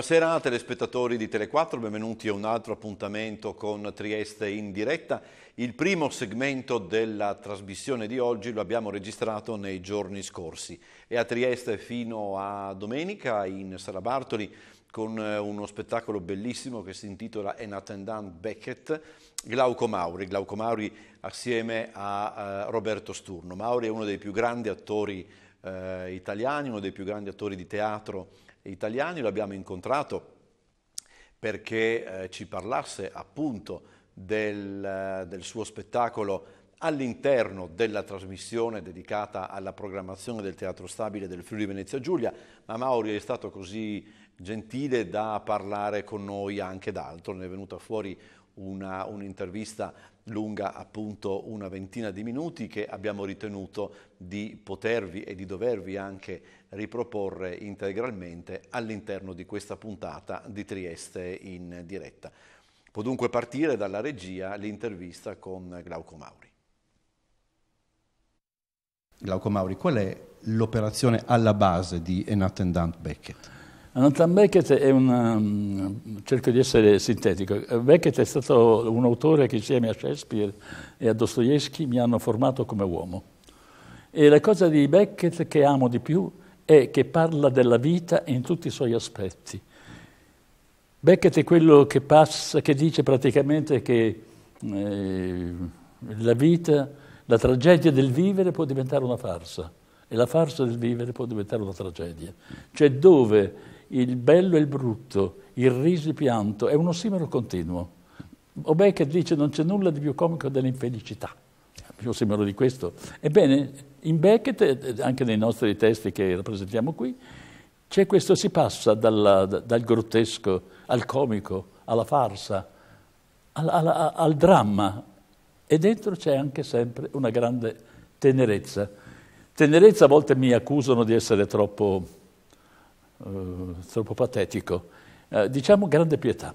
Buonasera telespettatori di Tele4, benvenuti a un altro appuntamento con Trieste in diretta. Il primo segmento della trasmissione di oggi lo abbiamo registrato nei giorni scorsi e a Trieste fino a domenica in Sala Bartoli con eh, uno spettacolo bellissimo che si intitola An Attendant Beckett, Glauco Mauri. Glauco Mauri assieme a eh, Roberto Sturno. Mauri è uno dei più grandi attori eh, italiani, uno dei più grandi attori di teatro italiani, lo abbiamo incontrato perché eh, ci parlasse appunto del, eh, del suo spettacolo all'interno della trasmissione dedicata alla programmazione del Teatro Stabile del Friuli Venezia Giulia, ma Mauri è stato così gentile da parlare con noi anche d'altro, ne è venuta fuori un'intervista lunga appunto una ventina di minuti che abbiamo ritenuto di potervi e di dovervi anche riproporre integralmente all'interno di questa puntata di Trieste in diretta. Può dunque partire dalla regia l'intervista con Glauco Mauri. Glauco Mauri, qual è l'operazione alla base di An Attendant Beckett? An Attendant Beckett è un... Um, cerco di essere sintetico. Beckett è stato un autore che insieme a Shakespeare e a Dostoevsky mi hanno formato come uomo. E la cosa di Beckett che amo di più è che parla della vita in tutti i suoi aspetti. Beckett è quello che, passa, che dice praticamente che eh, la vita, la tragedia del vivere può diventare una farsa e la farsa del vivere può diventare una tragedia. Cioè dove il bello e il brutto, il riso e il pianto è un ossimero continuo. O Beckett dice non c'è nulla di più comico dell'infelicità più o meno di questo. Ebbene, in Beckett, eh, eh, anche nei nostri testi che rappresentiamo qui, c'è questo, si passa dalla, dal grottesco al comico, alla farsa, al, al, al dramma e dentro c'è anche sempre una grande tenerezza. Tenerezza a volte mi accusano di essere troppo, eh, troppo patetico, eh, diciamo grande pietà.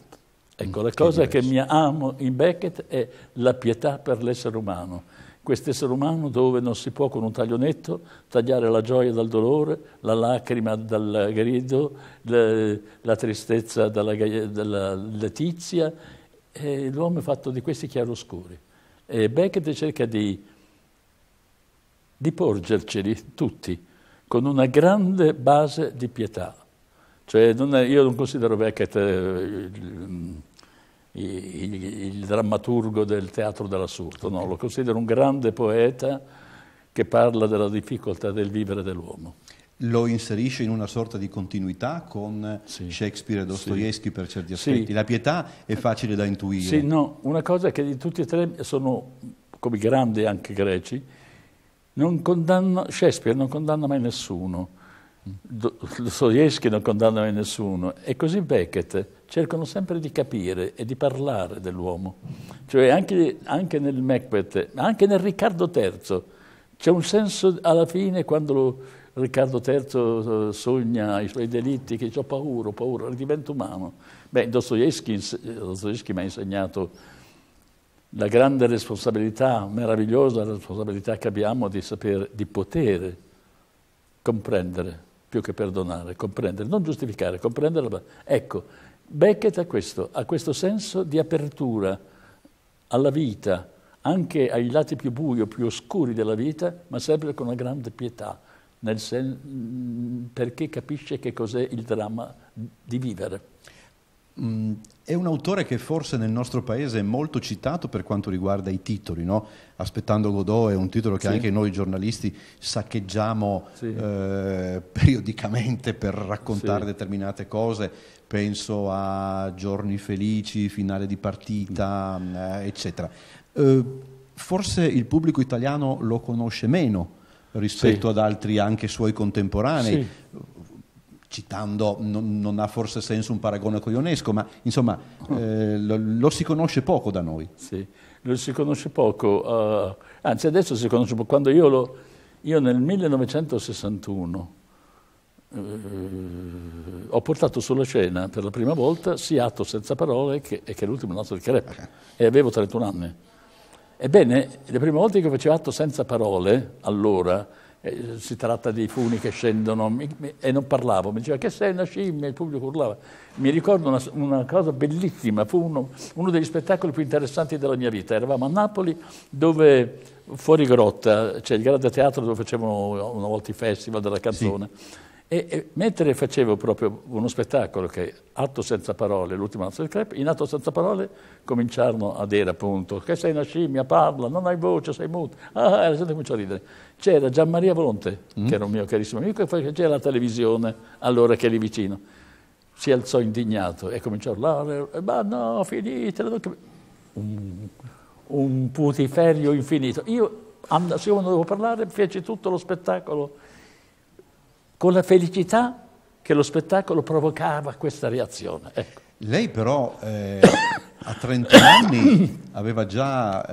Ecco, la mm, cosa che mi amo in Beckett è la pietà per l'essere umano, quest'essere umano dove non si può con un taglionetto tagliare la gioia dal dolore, la lacrima dal grido, la, la tristezza dalla, dalla letizia. E l'uomo è fatto di questi chiaroscuri. E Beckett cerca di, di porgerceli tutti con una grande base di pietà. Cioè non è, io non considero Beckett... Eh, il, il drammaturgo del teatro dell'assurdo, no, lo considero un grande poeta che parla della difficoltà del vivere dell'uomo. Lo inserisce in una sorta di continuità con sì. Shakespeare e Dostoevsky sì. per certi aspetti. Sì. La pietà è facile da intuire. Sì, no, una cosa che di tutti e tre sono, come grandi anche greci, non condanna, Shakespeare non condanna mai nessuno, mm. Dostoevsky non condanna mai nessuno, e così Beckett cercano sempre di capire e di parlare dell'uomo. Cioè anche, anche nel Macbeth, anche nel Riccardo III, c'è un senso alla fine quando lo, Riccardo III eh, sogna i suoi delitti, che ho paura, ho paura, divento umano. Beh, Dostoevsky, mi ha insegnato la grande responsabilità, meravigliosa responsabilità che abbiamo di sapere, di potere comprendere, più che perdonare, comprendere, non giustificare, comprendere. Ecco, Beckett ha questo, ha questo senso di apertura alla vita, anche ai lati più bui o più oscuri della vita, ma sempre con una grande pietà, sen- mhmm, perché capisce che cos'è il dramma di vivere. Mm, è un autore che forse nel nostro paese è molto citato per quanto riguarda i titoli, no? Aspettando Godot è un titolo che sì. anche noi giornalisti saccheggiamo sì. eh, periodicamente per raccontare sì. determinate cose, penso a giorni felici, finale di partita, mm. eh, eccetera. Eh, forse il pubblico italiano lo conosce meno rispetto sì. ad altri anche suoi contemporanei. Sì. Citando, non, non, ha forse senso un paragone con Ionesco, ma insomma mm. eh, lo, lo, si conosce poco da noi. Sì, lo si conosce poco, uh, anzi adesso si conosce poco. Quando io, lo, io nel 1961 ho portato sulla scena per la prima volta sia Atto senza parole che, e che l'ultimo nozzo del crepe okay. e avevo 31 anni. Ebbene, le prime volte che facevo Atto senza parole, allora, eh, si tratta di funi che scendono mi, mi, e non parlavo, mi diceva che sei una scimmia, il pubblico urlava. Mi ricordo una, una cosa bellissima, fu uno, uno, degli spettacoli più interessanti della mia vita. Eravamo a Napoli dove fuori grotta c'è cioè il grande teatro dove facevano una volta i festival della canzone. Sì e, e, mentre facevo proprio uno spettacolo che è Atto senza parole, l'ultima nozione del crepe, in Atto senza parole cominciarono a dire appunto che sei una scimmia, parla, non hai voce, sei muto. Ah, e eh, la gente cominciò a ridere. C'era Gianmaria Volonte, mm. che era un mio carissimo amico, e poi c'era la televisione, allora che è lì vicino. Si alzò indignato e cominciò a urlare, eh, ma no, finitela. Un, un putiferio infinito. Io, siccome non dovevo parlare, feci tutto lo spettacolo con la felicità che lo spettacolo provocava questa reazione. Ecco. Lei però eh, a 30 anni aveva già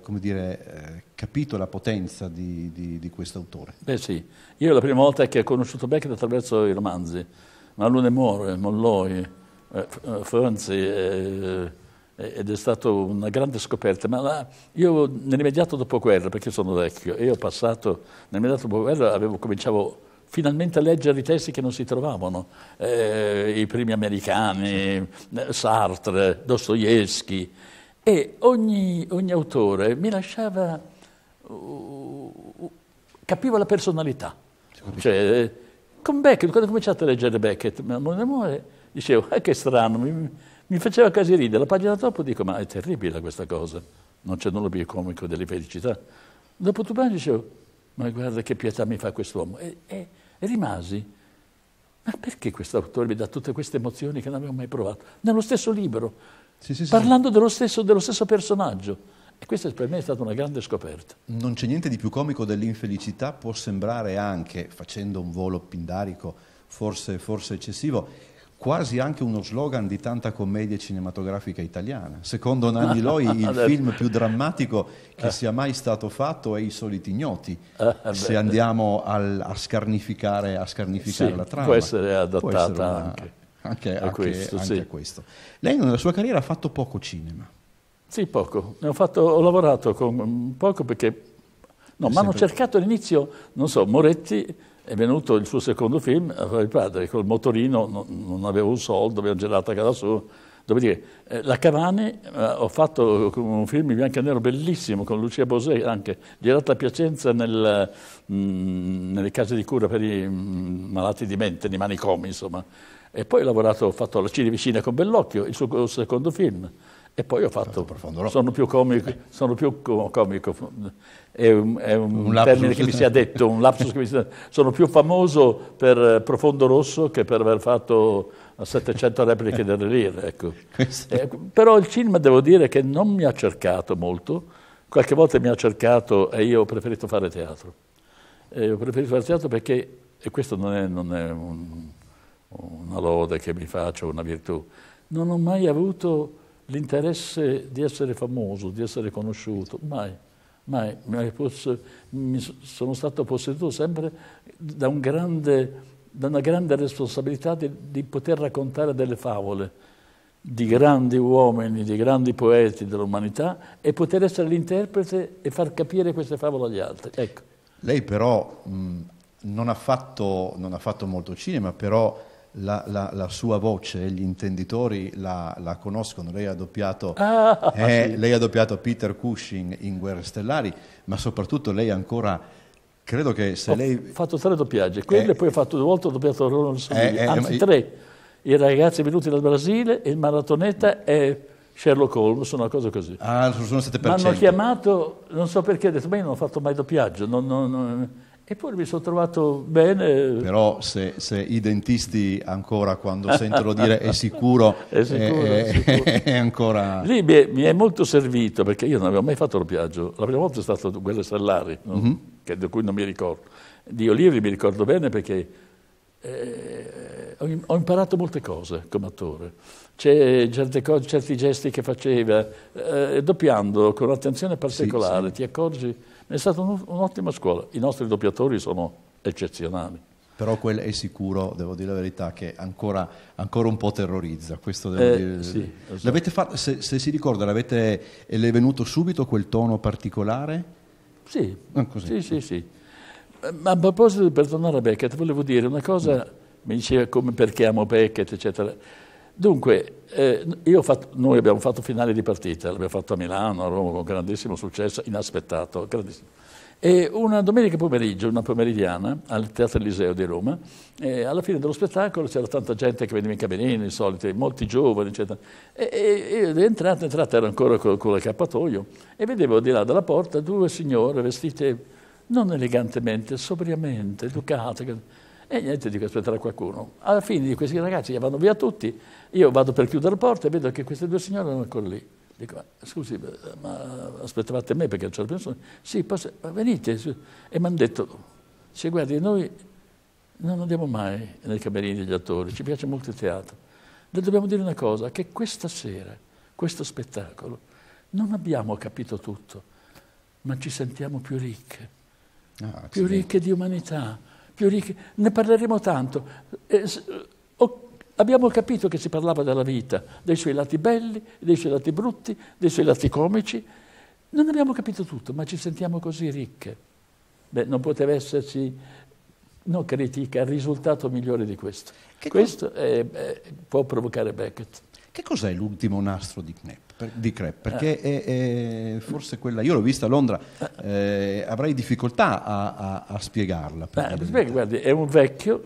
eh, dire, eh, capito la potenza di, di, di questo autore. Beh sì, io la prima volta che ho conosciuto Beckett attraverso i romanzi, ma Lune More, Molloi, eh, eh Franzi, eh, ed è stata una grande scoperta, ma la, io nell'immediato dopoguerra, perché sono vecchio, e ho passato, nell'immediato dopoguerra avevo, cominciavo finalmente a leggere i testi che non si trovavano, eh, i primi americani, Sartre, Dostoevsky, e ogni, ogni autore mi lasciava, uh, uh capiva la personalità. Cioè, eh, con Beckett, quando ho cominciato a leggere Beckett, Amore d'amore, dicevo, ah, che strano, mi, mi faceva quasi ridere, la pagina dopo dico, ma è terribile questa cosa, non c'è nulla più comico delle felicità. Dopo tu dicevo, ma guarda che pietà mi fa quest'uomo. E, e, e rimasi, ma perché questo autore mi dà tutte queste emozioni che non avevo mai provato? Nello stesso libro, sì, sì, parlando sì. Dello, stesso, dello stesso personaggio. E questa per me è stata una grande scoperta. Non c'è niente di più comico dell'infelicità, può sembrare anche, facendo un volo pindarico forse, forse eccessivo, quasi anche uno slogan di tanta commedia cinematografica italiana. Secondo Nanni Loi il film più drammatico che eh. sia mai stato fatto è I soliti ignoti, eh, eh, se andiamo al, a scarnificare, a scarnificare sì, la trama. Può essere adattata può essere una, anche, anche, a, questo, anche, sì. a questo. Lei nella sua carriera ha fatto poco cinema. Sì, poco. Ho, fatto, ho, lavorato con poco perché... No, ma hanno cercato all'inizio, non so, Moretti è venuto il suo secondo film, il padre col motorino, non, non aveva un soldo, aveva gelato a casa sua. Dopodiché, eh, la Cavani, eh, ho fatto un film in bianco e nero bellissimo con Lucia Bosè, anche girato a Piacenza nel, mh, mm, nelle case di cura per i mh, mm, malati di mente, di manicomi, insomma. E poi ho lavorato, ho fatto La Vicina con Bellocchio, il suo secondo film. E poi ho fatto, certo, sono più comico, sono più comico è un, è un, un termine che mi sia detto, un lapsus che mi sia detto. Sono più famoso per eh, Profondo Rosso che per aver fatto 700 eh, repliche del lire. Ecco. Eh, però il cinema devo dire che non mi ha cercato molto, qualche volta mi ha cercato e io ho preferito fare teatro. Eh, ho preferito fare teatro perché, e questo non è, non è un, una lode che mi faccio, una virtù, non ho mai avuto l'interesse di essere famoso, di essere conosciuto, mai mai, mi sono stato posseduto sempre da, un grande, da una grande responsabilità di, di poter raccontare delle favole di grandi uomini, di grandi poeti dell'umanità e poter essere l'interprete e far capire queste favole agli altri. Ecco. Lei però mh, non, ha fatto, non, ha fatto, molto cinema, però la, la, la, sua voce, gli intenditori la, la conoscono, lei ha, doppiato, ah, eh, ah, sì. lei ha, doppiato, Peter Cushing in Guerre Stellari, ma soprattutto lei ancora, credo che se ho lei... Ho fatto tre doppiaggi, quello eh, poi ho fatto due volte, ho doppiato Ronald Soviglia, eh, eh anzi tre, i ragazzi venuti dal Brasile e il maratoneta è Sherlock Holmes, una cosa così. Ah, sono state per Mi hanno chiamato, non so perché, ha detto, ma io non ho fatto mai doppiaggio, non, non, non Eppure mi sono trovato bene. Però se, se i dentisti ancora quando sentono dire è sicuro, è, sicuro, è, eh, è, sicuro. è ancora... Lì mi, mi è, molto servito perché io non avevo mai fatto l'oppiaggio. La prima volta è stato quello Stellari, no? mm-hmm. che, di cui non mi ricordo. Di Olivi mi ricordo bene perché eh, ho, imparato molte cose come attore. Cose, certi gesti che faceva, eh, doppiando con attenzione particolare, sì, sì. ti accorgi è stata un'ottima scuola. I nostri doppiatori sono eccezionali però quel è sicuro, devo dire la verità, che ancora, ancora un po' terrorizza. Eh, sì, esatto. fatto, se, se, si ricorda, le è venuto subito quel tono particolare? Sì, ah, sì, sì, sì. Eh, ma a proposito, per tornare a Beckett, volevo dire una cosa, mm. mi diceva come perché amo Beckett, eccetera. Dunque, eh, fatto, noi abbiamo fatto finale di partita, l'abbiamo fatto a Milano, a Roma con grandissimo successo, inaspettato, grandissimo. E una domenica pomeriggio, una pomeridiana, al Teatro Eliseo di Roma, eh, alla fine dello spettacolo c'era tanta gente che veniva in camerino, i soliti, molti giovani, eccetera. E, e, e entrata, entrata era ancora con, con l'accappatoio, e vedevo di là dalla porta due signore vestite non elegantemente, sobriamente, educate e niente, dico aspetterà qualcuno. Alla fine di questi ragazzi vanno via tutti, io vado per chiudere la porta e vedo che queste due signore erano ancora lì. Dico, ma, scusi, ma aspettavate me perché c'era persone? Sì, posso, venite. E mi hanno detto, se guardi, noi non andiamo mai nei camerini degli attori, ci piace molto il teatro. Le dobbiamo dire una cosa, che questa sera, questo spettacolo, non abbiamo capito tutto, ma ci sentiamo più ricche, ah, più ricche di umanità, più ricchi, ne parleremo tanto. Eh, ho, abbiamo capito che si parlava della vita, dei suoi lati belli, dei suoi lati brutti, dei suoi lati comici. Non abbiamo capito tutto, ma ci sentiamo così ricche. Beh, non poteva esserci, no critica, risultato migliore di questo. Che questo è, è, può provocare Beckett. Che cos'è l'ultimo nastro di Knepp? per, di crepe, perché eh. è, è, forse quella, io l'ho vista a Londra, eh, avrei difficoltà a, a, a spiegarla. Beh, guardi, è un vecchio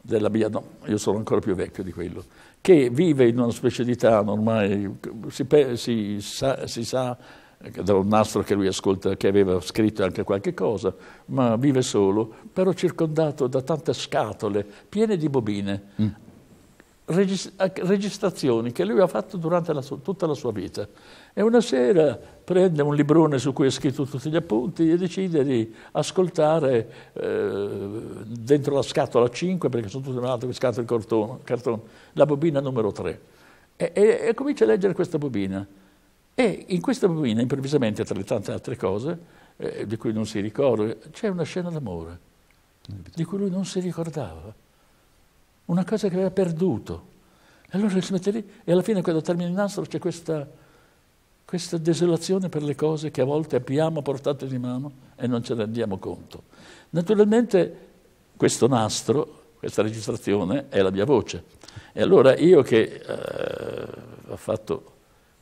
della mia, no, io sono ancora più vecchio di quello, che vive in una specie di tana ormai, si, si sa, si sa da un nastro che lui ascolta, che aveva scritto anche qualche cosa, ma vive solo, però circondato da tante scatole piene di bobine. Mm. Eh, registrazioni che lui ha fatto durante la tutta la sua vita. E una sera prende un librone su cui ha scritto tutti gli appunti e decide di ascoltare eh, dentro la scatola 5, perché sono tutte un'altra scatole di cartone, la bobina numero 3. E, e, e comincia a leggere questa bobina. E in questa bobina, improvvisamente, tra le tante altre cose, eh, di cui non si ricorda, c'è una scena d'amore, di cui lui non si ricordava una cosa che aveva perduto. E allora si mette lì e alla fine quando termina il nastro c'è questa, questa desolazione per le cose che a volte abbiamo portato di mano e non ce ne rendiamo conto. Naturalmente questo nastro, questa registrazione è la mia voce. E allora io che eh, ho fatto,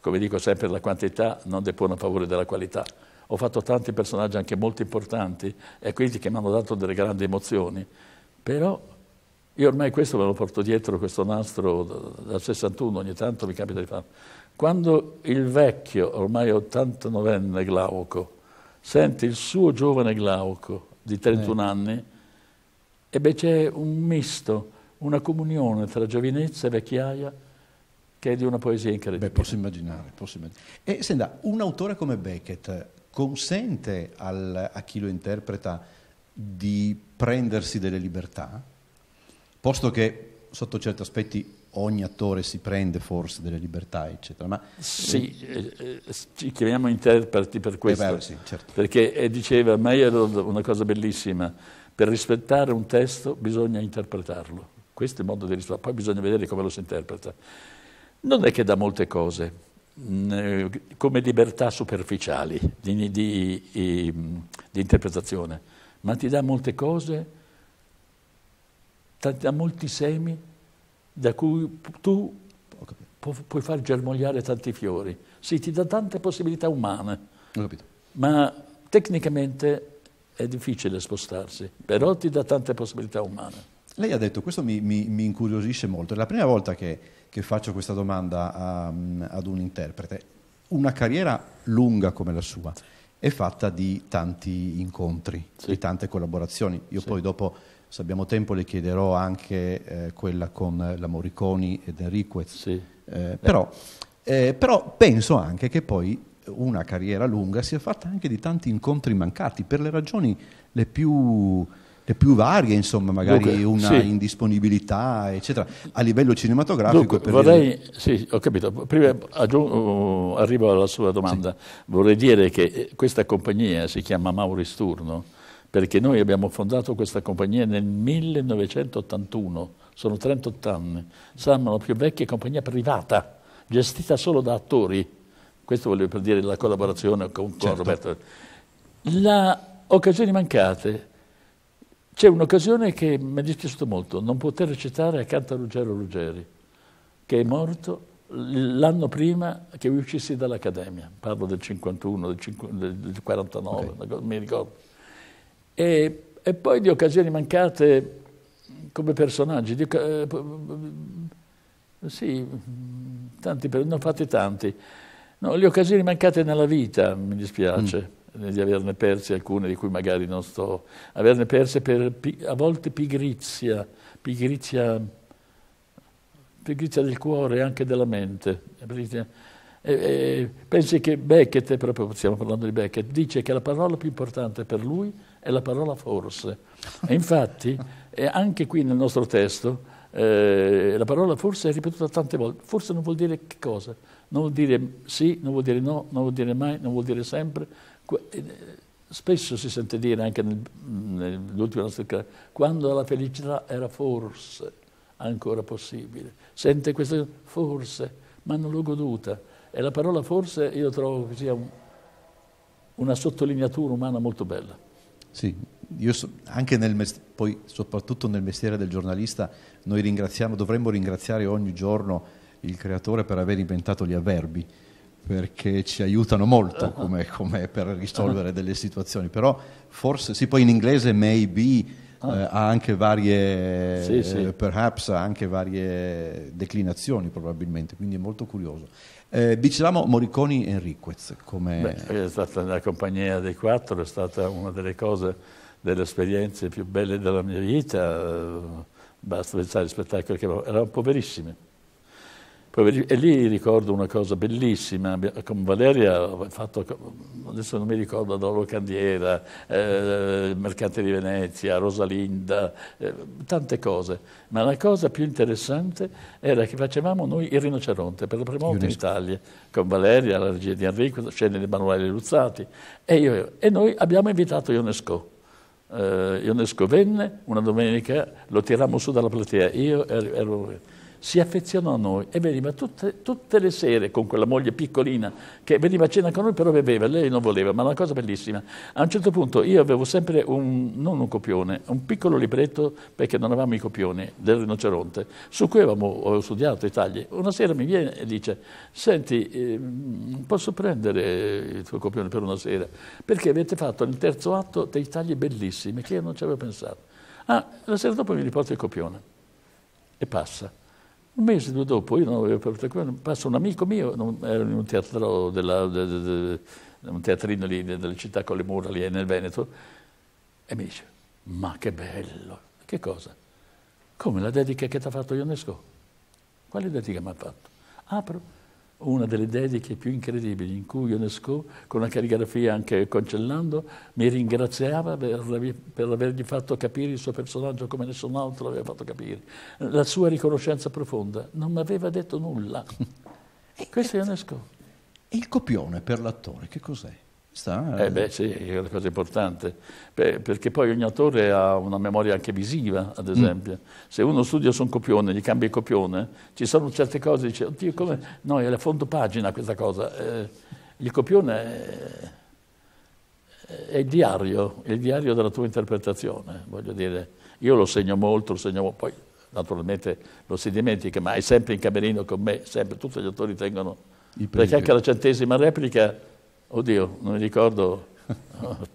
come dico sempre, la quantità non depone a favore della qualità, ho fatto tanti personaggi anche molto importanti e quelli che mi hanno dato delle grandi emozioni, però io ormai questo me lo porto dietro, questo nastro dal 61, ogni tanto mi capita di farlo. Quando il vecchio, ormai 89enne Glauco, sente il suo giovane Glauco di 31 eh. anni, e beh c'è un misto, una comunione tra giovinezza e vecchiaia che è di una poesia incredibile. Beh, posso immaginare, posso immaginare. E senta, un autore come Beckett consente al, a chi lo interpreta di prendersi delle libertà? posto che sotto certi aspetti ogni attore si prende forse delle libertà, eccetera. Ma... Sì, eh, eh ci chiamiamo interpreti per questo, eh, beh, sì, certo. perché eh, diceva Meyer una cosa bellissima, per rispettare un testo bisogna interpretarlo, questo è il modo di rispettare, poi bisogna vedere come lo si interpreta. Non è che dà molte cose, mm, come libertà superficiali di, di, di, mm, di interpretazione, ma ti dà molte cose da molti semi da cui tu puoi far germogliare tanti fiori. Sì, ti dà tante possibilità umane, ma tecnicamente è difficile spostarsi, però ti dà tante possibilità umane. Lei ha detto, questo mi, mi, mi incuriosisce molto, è la prima volta che, che faccio questa domanda a, ad un interprete. Una carriera lunga come la sua è fatta di tanti incontri, sì. di tante collaborazioni. Io sì. poi dopo se abbiamo tempo le chiederò anche eh, quella con la Morriconi ed Enriquez. Sì. Eh, però, eh, però, penso anche che poi una carriera lunga sia fatta anche di tanti incontri mancati per le ragioni le più, le più varie, insomma, magari Dunque, una sì. indisponibilità, eccetera, a livello cinematografico. Dunque, vorrei, dire... sì, ho capito, prima aggiungo, arrivo alla sua domanda, sì. vorrei dire che questa compagnia si chiama Mauri Sturno, perché noi abbiamo fondato questa compagnia nel 1981, sono 38 anni, saremo la più vecchia compagnia privata, gestita solo da attori, questo volevo dire la collaborazione con, certo. Roberto. La occasioni mancate, c'è un'occasione che mi è dispiaciuto molto, non poter recitare accanto a Ruggero Ruggeri, che è morto l'anno prima che uscissi dall'Accademia, parlo del 51, del, 49, okay. mi ricordo e, e poi di occasioni mancate come personaggi. Di, eh, mm, sì, tanti, ne ho fatti tanti. No, le occasioni mancate nella vita, mi dispiace mm. di averne perse alcune di cui magari non sto... Averne perse per a volte pigrizia, pigrizia, pigrizia del cuore e anche della mente. E, e, pensi che Beckett, proprio stiamo parlando di Beckett, dice che la parola più importante per lui è è la parola forse. E infatti, eh, anche qui nel nostro testo, eh, la parola forse è ripetuta tante volte. Forse non vuol dire che cosa? Non vuol dire sì, non vuol dire no, non vuol dire mai, non vuol dire sempre. Eh, spesso si sente dire anche nel, nell'ultima nostra quando la felicità era forse ancora possibile. Sente questo forse, ma non l'ho goduta. E la parola forse io trovo che sia un, una sottolineatura umana molto bella. Sì, io so, anche nel mestiere, poi soprattutto nel mestiere del giornalista, noi ringraziamo, dovremmo ringraziare ogni giorno il creatore per aver inventato gli avverbi, perché ci aiutano molto come, come per risolvere delle situazioni, però forse, sì, poi in inglese maybe... Eh, ah. ha anche varie, sì, sì. Eh, perhaps ha anche varie declinazioni probabilmente, quindi è molto curioso. Eh, dicevamo Morriconi e Enriquez. Come... Beh, è stata la compagnia dei quattro, è stata una delle cose, delle esperienze più belle della mia vita. Basta pensare agli spettacoli che erano poverissimi e lì ricordo una cosa bellissima, con Valeria ho fatto, adesso non mi ricordo, la Locandiera, eh, Mercate di Venezia, Rosalinda, eh, tante cose, ma la cosa più interessante era che facevamo noi il rinoceronte per la prima volta in Italia, con Valeria, la regia di Enrico, scende di Emanuele Luzzati, e, io, e noi abbiamo invitato Ionesco. Eh, Ionesco venne una domenica, lo tirammo su dalla platea, io ero, ero si affezionò a noi e veniva tutte, tutte, le sere con quella moglie piccolina che veniva a cena con noi, però beveva, lei non voleva, ma una cosa bellissima. A un certo punto io avevo sempre un, non un copione, un piccolo libretto, perché non avevamo i copioni, del rinoceronte, su cui avevamo studiato i tagli. Una sera mi viene e dice, senti, eh, posso prendere il tuo copione per una sera? Perché avete fatto nel terzo atto dei tagli bellissimi che io non ci avevo pensato. Ah, la sera dopo mi riporta il copione e passa. Un mese, due dopo, io non avevo aperto passa un amico mio, non, ero in un teatro della, de, de, de, un teatrino lì nella città con le mura lì nel Veneto, e mi dice, ma che bello, che cosa? Come la dedica che ti ha fatto Ionesco? Quale dedica mi ha fatto? Apro, ah, una delle dediche più incredibili in cui UNESCO, con la calligrafia anche cancellando, mi ringraziava per, per, avergli fatto capire il suo personaggio come nessun altro l'aveva fatto capire. La sua riconoscenza profonda non mi aveva detto nulla. E Questo è UNESCO. E il copione per l'attore che cos'è? Sta, eh. eh beh sì, è una cosa importante, beh, perché poi ogni attore ha una memoria anche visiva, ad mm. esempio. Mm. Se uno studia su un copione, gli cambia il copione, ci sono certe cose, dice, oddio come, no, è la fondo pagina questa cosa. Eh, il copione è, eh, è il diario, è il diario della tua interpretazione, voglio dire. Io lo segno molto, lo segno, poi naturalmente lo si dimentica, ma è sempre in camerino con me, sempre, tutti gli attori tengono, perché anche la centesima replica Oddio, non mi ricordo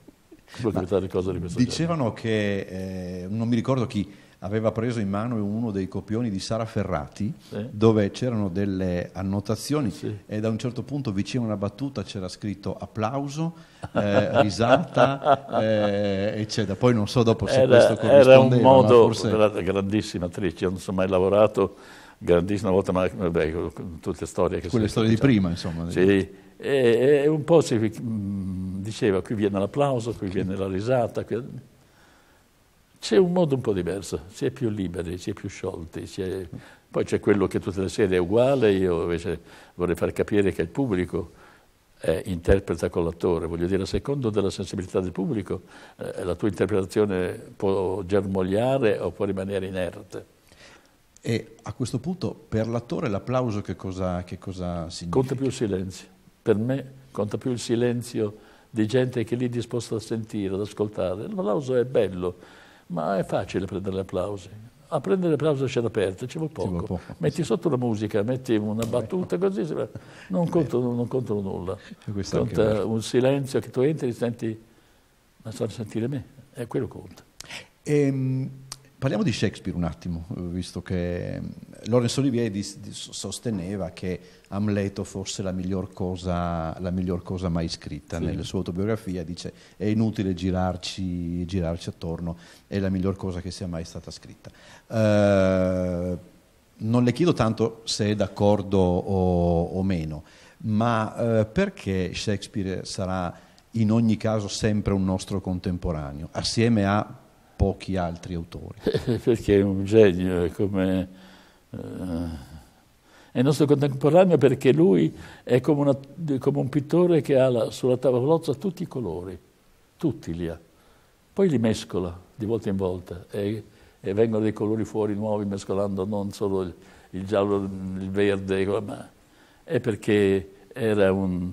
Dicevano genere. che, eh, non mi ricordo chi, aveva preso in mano uno dei copioni di Sara Ferrati sì. dove c'erano delle annotazioni sì. e da un certo punto vicino a una battuta c'era scritto applauso, eh, risata, eh, eccetera. Poi non so dopo se era, questo corrispondeva. Era un modo, forse... era grandissima attrice, non so mai lavorato, grandissima volta, ma vabbè, tutte storie che... Quelle storie di diciamo. prima, insomma. Sì. E, e un po' si mm, diceva, qui viene l'applauso, qui viene la risata. Qui... C'è un modo un po' diverso, si è più liberi, si è più sciolti. È... Poi c'è quello che tutte le sere è uguale, io invece vorrei far capire che il pubblico eh, interpreta con l'attore, voglio dire, a secondo della sensibilità del pubblico eh, la tua interpretazione può germogliare o può rimanere inerte. E a questo punto per l'attore l'applauso che cosa, che cosa significa? Conta più il silenzio. Per me conta più il silenzio di gente che è lì disposta a sentire, ad ascoltare. L'applauso è bello, ma è facile prendere applausi. A prendere applausi a scena aperta ci vuole poco. poco. Metti sotto la musica, metti una ecco. battuta così, non contano, non contano nulla. Conta un silenzio che tu entri e senti, ma stanno a sentire me, è quello che conta. Ehm... Parliamo di Shakespeare un attimo, eh, visto che mm, Laurence Olivier dis, dis, sosteneva che Amleto fosse la miglior cosa, la miglior cosa mai scritta. Sì. Nella sua autobiografia dice è inutile girarci, girarci, attorno, è la miglior cosa che sia mai stata scritta. Eh, non le chiedo tanto se è d'accordo o, o meno, ma eh, perché Shakespeare sarà in ogni caso sempre un nostro contemporaneo, assieme a pochi altri autori. Perché è un genio, è come... Eh, è il nostro contemporaneo perché lui è come, una, come un pittore che ha la, sulla tavolozza tutti i colori, tutti li ha. Poi li mescola di volta in volta e, e vengono dei colori fuori nuovi mescolando non solo il, il giallo, il verde, ma è perché era un...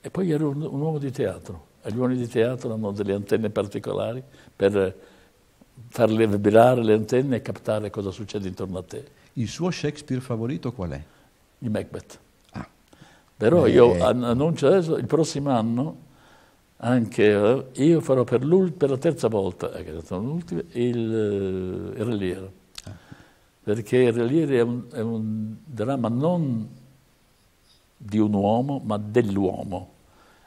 E poi era un, un uomo di teatro, e gli uomini di teatro hanno delle antenne particolari per farle vibrare le antenne e captare cosa succede intorno a te. Il suo Shakespeare favorito qual è? Il Macbeth. Ah. Però Beh, io eh. annuncio adesso, il prossimo anno, anche eh, io farò per, per la terza volta, eh, che è stato il, eh, il Reliero. Ah. Perché il Reliero è è un dramma non di un uomo, ma dell'uomo.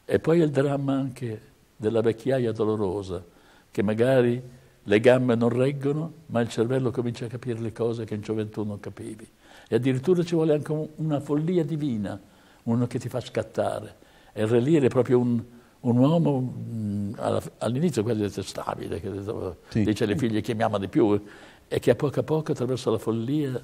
E poi è il dramma anche della vecchiaia dolorosa, che magari le gambe non reggono, ma il cervello comincia a capire le cose che in gioventù non capivi. E addirittura ci vuole anche una follia divina, uno che ti fa scattare. E Relier è proprio un, un uomo mm, all'inizio quasi detestabile, che oh", sì. dice alle figlie che chiamiamo di più, e che a poco a poco attraverso la follia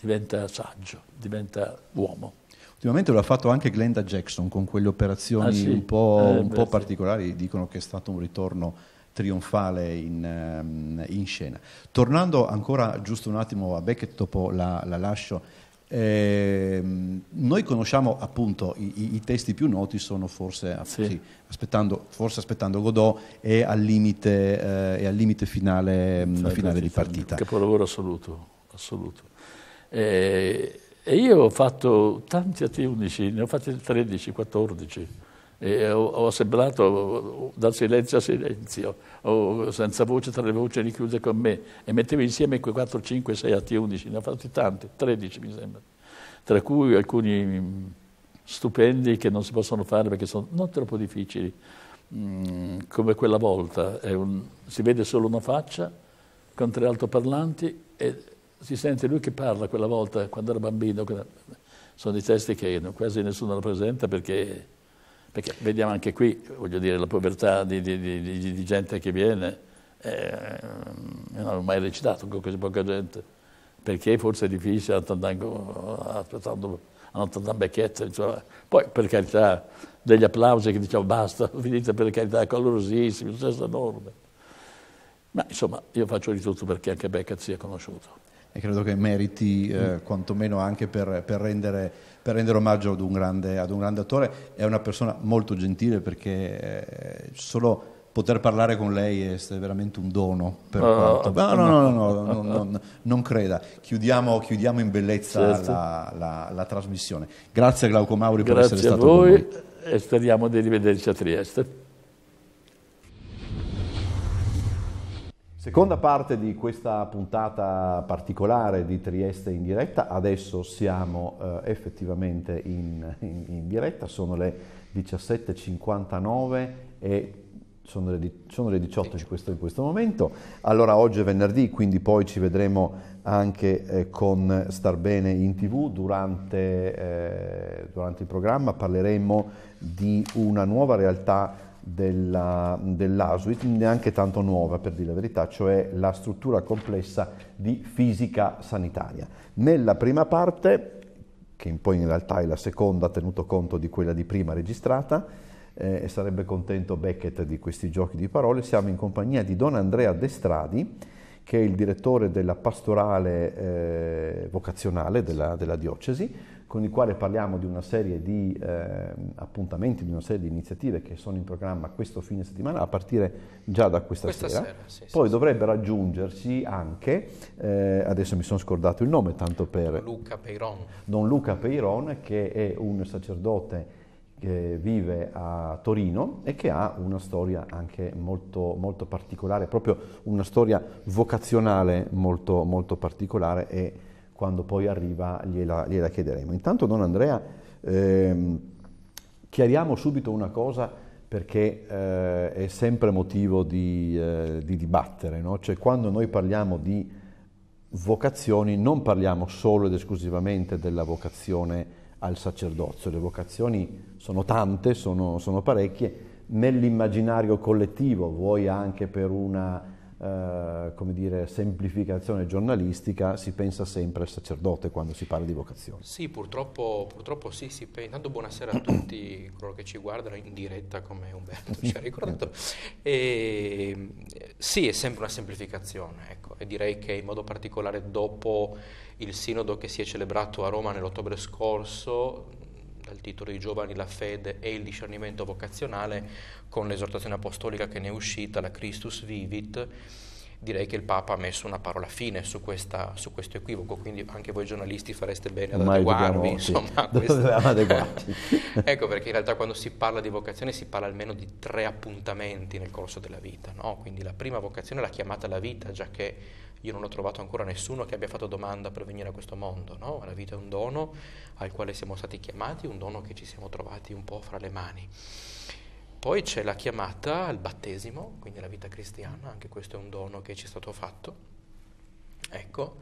diventa saggio, diventa uomo. Ultimamente l'ha fatto anche Glenda Jackson con quelle ah, operazioni ah, sì. un po', eh, un beh, po sì. particolari, dicono che è stato un ritorno trionfale in, ehm, in, scena. Tornando ancora giusto un attimo a Beckett, dopo la, la lascio, eh, noi conosciamo appunto i, i, testi più noti sono forse, sì. Sì, aspettando, forse aspettando, Godot e al limite, eh, e al limite finale, mm, finale, finale, di partita. Capolavoro assoluto, assoluto. Eh, e io ho fatto tanti T11, ne ho fatti 13, 14 e ho, ho assemblato dal silenzio a silenzio, o senza voce tra le voci richiuse con me, e mettevo insieme quei 4, 5, 6 atti 11, ne ho fatti tanti, 13 mi sembra, tra cui alcuni mm, stupendi che non si possono fare perché sono non troppo difficili, mm, come quella volta, un, si vede solo una faccia con tre altoparlanti e si sente lui che parla quella volta quando era bambino, sono i testi che quasi nessuno rappresenta perché perché vediamo anche qui, voglio dire, la povertà di, di, di, di gente che viene, eh, non ho mai recitato con così poca gente, perché forse è difficile aspettando hanno tanta becchezza, insomma. poi per carità degli applausi che diciamo basta, finite per carità, calorosissimi, un senso enorme. Ma insomma io faccio di tutto perché anche Beckett sia conosciuto e credo che meriti eh, mm. quantomeno anche per, per, rendere, per rendere, omaggio ad un, grande, ad un, grande, attore. È una persona molto gentile perché eh, solo poter parlare con lei è veramente un dono per ah, quanto... Ah, no, no, no, no, non creda. Chiudiamo, in bellezza certo. la, trasmissione. Grazie Glauco Mauri per essere stato qui. Grazie a e speriamo di rivederci a Trieste. Seconda parte di questa puntata particolare di Trieste in diretta, adesso siamo eh, effettivamente in, in, in, diretta, sono le 17.59 e sono le, sono le 18 in questo, in questo, momento. Allora oggi è venerdì, quindi poi ci vedremo anche eh, con Star Bene in tv durante, eh, durante il programma, parleremo di una nuova realtà della, dell'Auschwitz, neanche tanto nuova per dire la verità, cioè la struttura complessa di fisica sanitaria. Nella prima parte, che poi in realtà è la seconda, tenuto conto di quella di prima registrata, eh, e sarebbe contento Beckett di questi giochi di parole, siamo in compagnia di Don Andrea Destradi, che è il direttore della pastorale eh, vocazionale della, della diocesi, con il quale parliamo di una serie di eh, appuntamenti, di una serie di iniziative che sono in programma questo fine settimana, a partire già da questa, questa sera. sera sì, Poi sì, dovrebbero sì. aggiungersi anche, eh, adesso mi sono scordato il nome, tanto per... Don Luca Peiron. Don Luca Peiron, che è un sacerdote che vive a Torino e che ha una storia anche molto, molto particolare, proprio una storia vocazionale molto, molto particolare e quando poi arriva gliela, gliela chiederemo. Intanto Don Andrea, ehm, chiariamo subito una cosa perché eh, è sempre motivo di, eh, di dibattere, no? cioè quando noi parliamo di vocazioni non parliamo solo ed esclusivamente della vocazione al sacerdozio, le vocazioni sono tante, sono, sono parecchie, nell'immaginario collettivo, vuoi anche per una eh, come dire, semplificazione giornalistica si pensa sempre al sacerdote quando si parla di vocazione. Sì, purtroppo, purtroppo sì, si pensa. Intanto buonasera a tutti coloro che ci guardano in diretta come Umberto ci ha ricordato. E, ehm, sì, è sempre una semplificazione, ecco. e direi che in modo particolare dopo il sinodo che si è celebrato a Roma nell'ottobre scorso, dal titolo I giovani, la fede e il discernimento vocazionale, con l'esortazione apostolica che ne è uscita, la Christus Vivit, direi che il Papa ha messo una parola fine su, questa, su questo equivoco, quindi anche voi giornalisti fareste bene ad Ormai adeguarvi. Insomma, adeguarci. ecco perché in realtà quando si parla di vocazione si parla almeno di tre appuntamenti nel corso della vita, no? quindi la prima vocazione è la chiamata alla vita, già che io non ho trovato ancora nessuno che abbia fatto domanda per venire a questo mondo, no? la vita è un dono al quale siamo stati chiamati, un dono che ci siamo trovati un po' fra le mani. Poi c'è la chiamata al battesimo, quindi la vita cristiana, anche questo è un dono che ci è stato fatto. Ecco,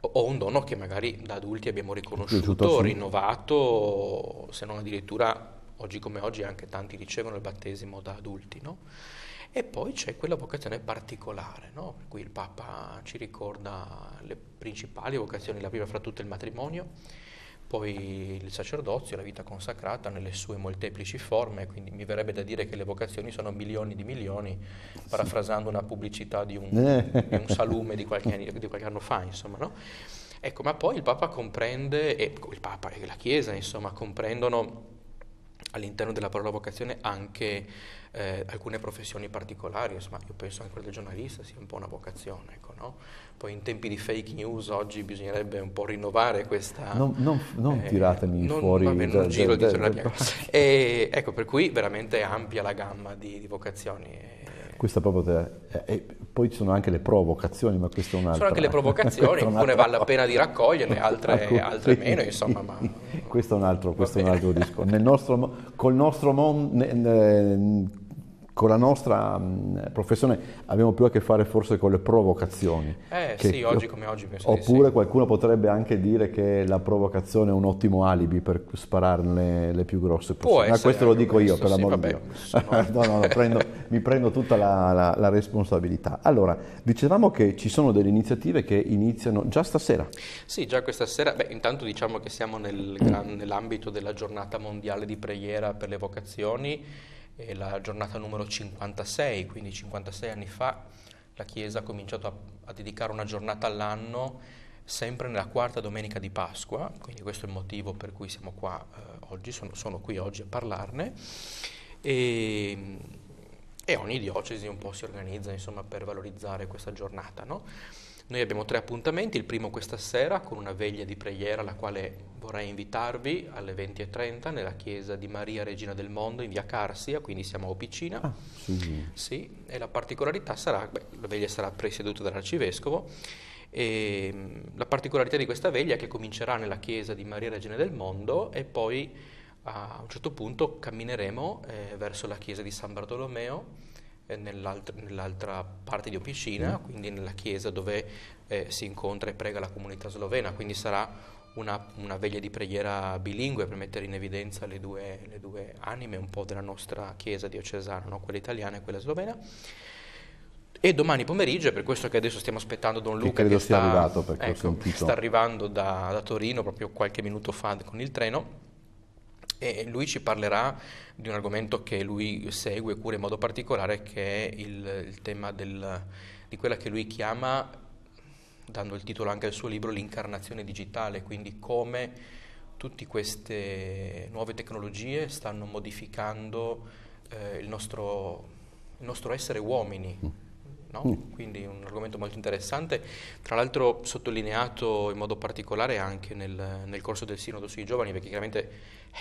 o un dono che magari da adulti abbiamo riconosciuto, rinnovato, se non addirittura oggi come oggi anche tanti ricevono il battesimo da adulti, no? E poi c'è quella vocazione particolare, no? per cui il Papa ci ricorda le principali vocazioni, la prima fra tutte il matrimonio, poi il sacerdozio, la vita consacrata nelle sue molteplici forme, quindi mi verrebbe da dire che le vocazioni sono milioni di milioni, parafrasando una pubblicità di un, eh. di un salume di qualche, anno, di qualche, anno fa, insomma, no? Ecco, ma poi il Papa comprende, e il Papa e la Chiesa, insomma, comprendono all'interno della parola vocazione anche eh, alcune professioni particolari, insomma io penso anche quella del giornalista sia un po' una vocazione, ecco, no? poi in tempi di fake news oggi bisognerebbe un po' rinnovare questa... Non, non, non eh, tiratemi non, fuori... Vabbè, non da, giro da, dietro da, la E, ecco, per cui veramente è ampia la gamma di, di vocazioni. Eh. Questa proprio te, è, eh, è poi ci sono anche le provocazioni, ma questo è un altro. Ci sono anche le provocazioni, alcune vale la pena di raccoglierle, altre, altre meno, insomma. Ma... questo è un altro, questo è un altro discorso. Nel nostro, col nostro mondo con la nostra mh, mm, professione abbiamo più a che fare forse con le provocazioni. Eh che, sì, oggi come oggi penso Oppure sì. qualcuno potrebbe anche dire che la provocazione è un ottimo alibi per spararne le, più grosse possibili. Ma questo lo dico questo, io, per sì, l'amor di Dio. no, no, no prendo, mi prendo tutta la, la, la responsabilità. Allora, dicevamo che ci sono delle iniziative che iniziano già stasera. Sì, già questa sera. Beh, intanto diciamo che siamo nel, nell'ambito della giornata mondiale di preghiera per le vocazioni è la giornata numero 56, quindi 56 anni fa la Chiesa ha cominciato a, a dedicare una giornata all'anno sempre nella quarta domenica di Pasqua, quindi questo è il motivo per cui siamo qua eh, oggi, sono, sono, qui oggi a parlarne e, e, ogni diocesi un po' si organizza insomma, per valorizzare questa giornata. No? Noi abbiamo tre appuntamenti, il primo questa sera con una veglia di preghiera alla quale vorrei invitarvi alle 20.30 nella chiesa di Maria Regina del Mondo in via Carsia, quindi siamo a Opicina. Ah, sì. sì. e la particolarità sarà, beh, la veglia sarà presieduta dall'arcivescovo e mm, la particolarità di questa veglia è che comincerà nella chiesa di Maria Regina del Mondo e poi a un certo punto cammineremo eh, verso la chiesa di San Bartolomeo eh, nell'alt- nell'altra parte di Opicina, mm. quindi nella chiesa dove eh, si incontra e prega la comunità slovena, quindi sarà una, una, veglia di preghiera bilingue per mettere in evidenza le due, le due anime un po' della nostra chiesa diocesana, no? quella italiana e quella slovena. E domani pomeriggio, è per questo che adesso stiamo aspettando Don Luca, che, che sta, arrivato, ecco, sta, arrivando da, da Torino proprio qualche minuto fa con il treno, e lui ci parlerà di un argomento che lui segue pure in modo particolare che è il, il tema del, di quella che lui chiama, dando il titolo anche al suo libro, l'incarnazione digitale, quindi come tutte queste nuove tecnologie stanno modificando eh, il, nostro, il nostro essere uomini mm. No? Mm. Quindi un argomento molto interessante, tra l'altro sottolineato in modo particolare anche nel, nel corso del sinodo sui giovani, perché chiaramente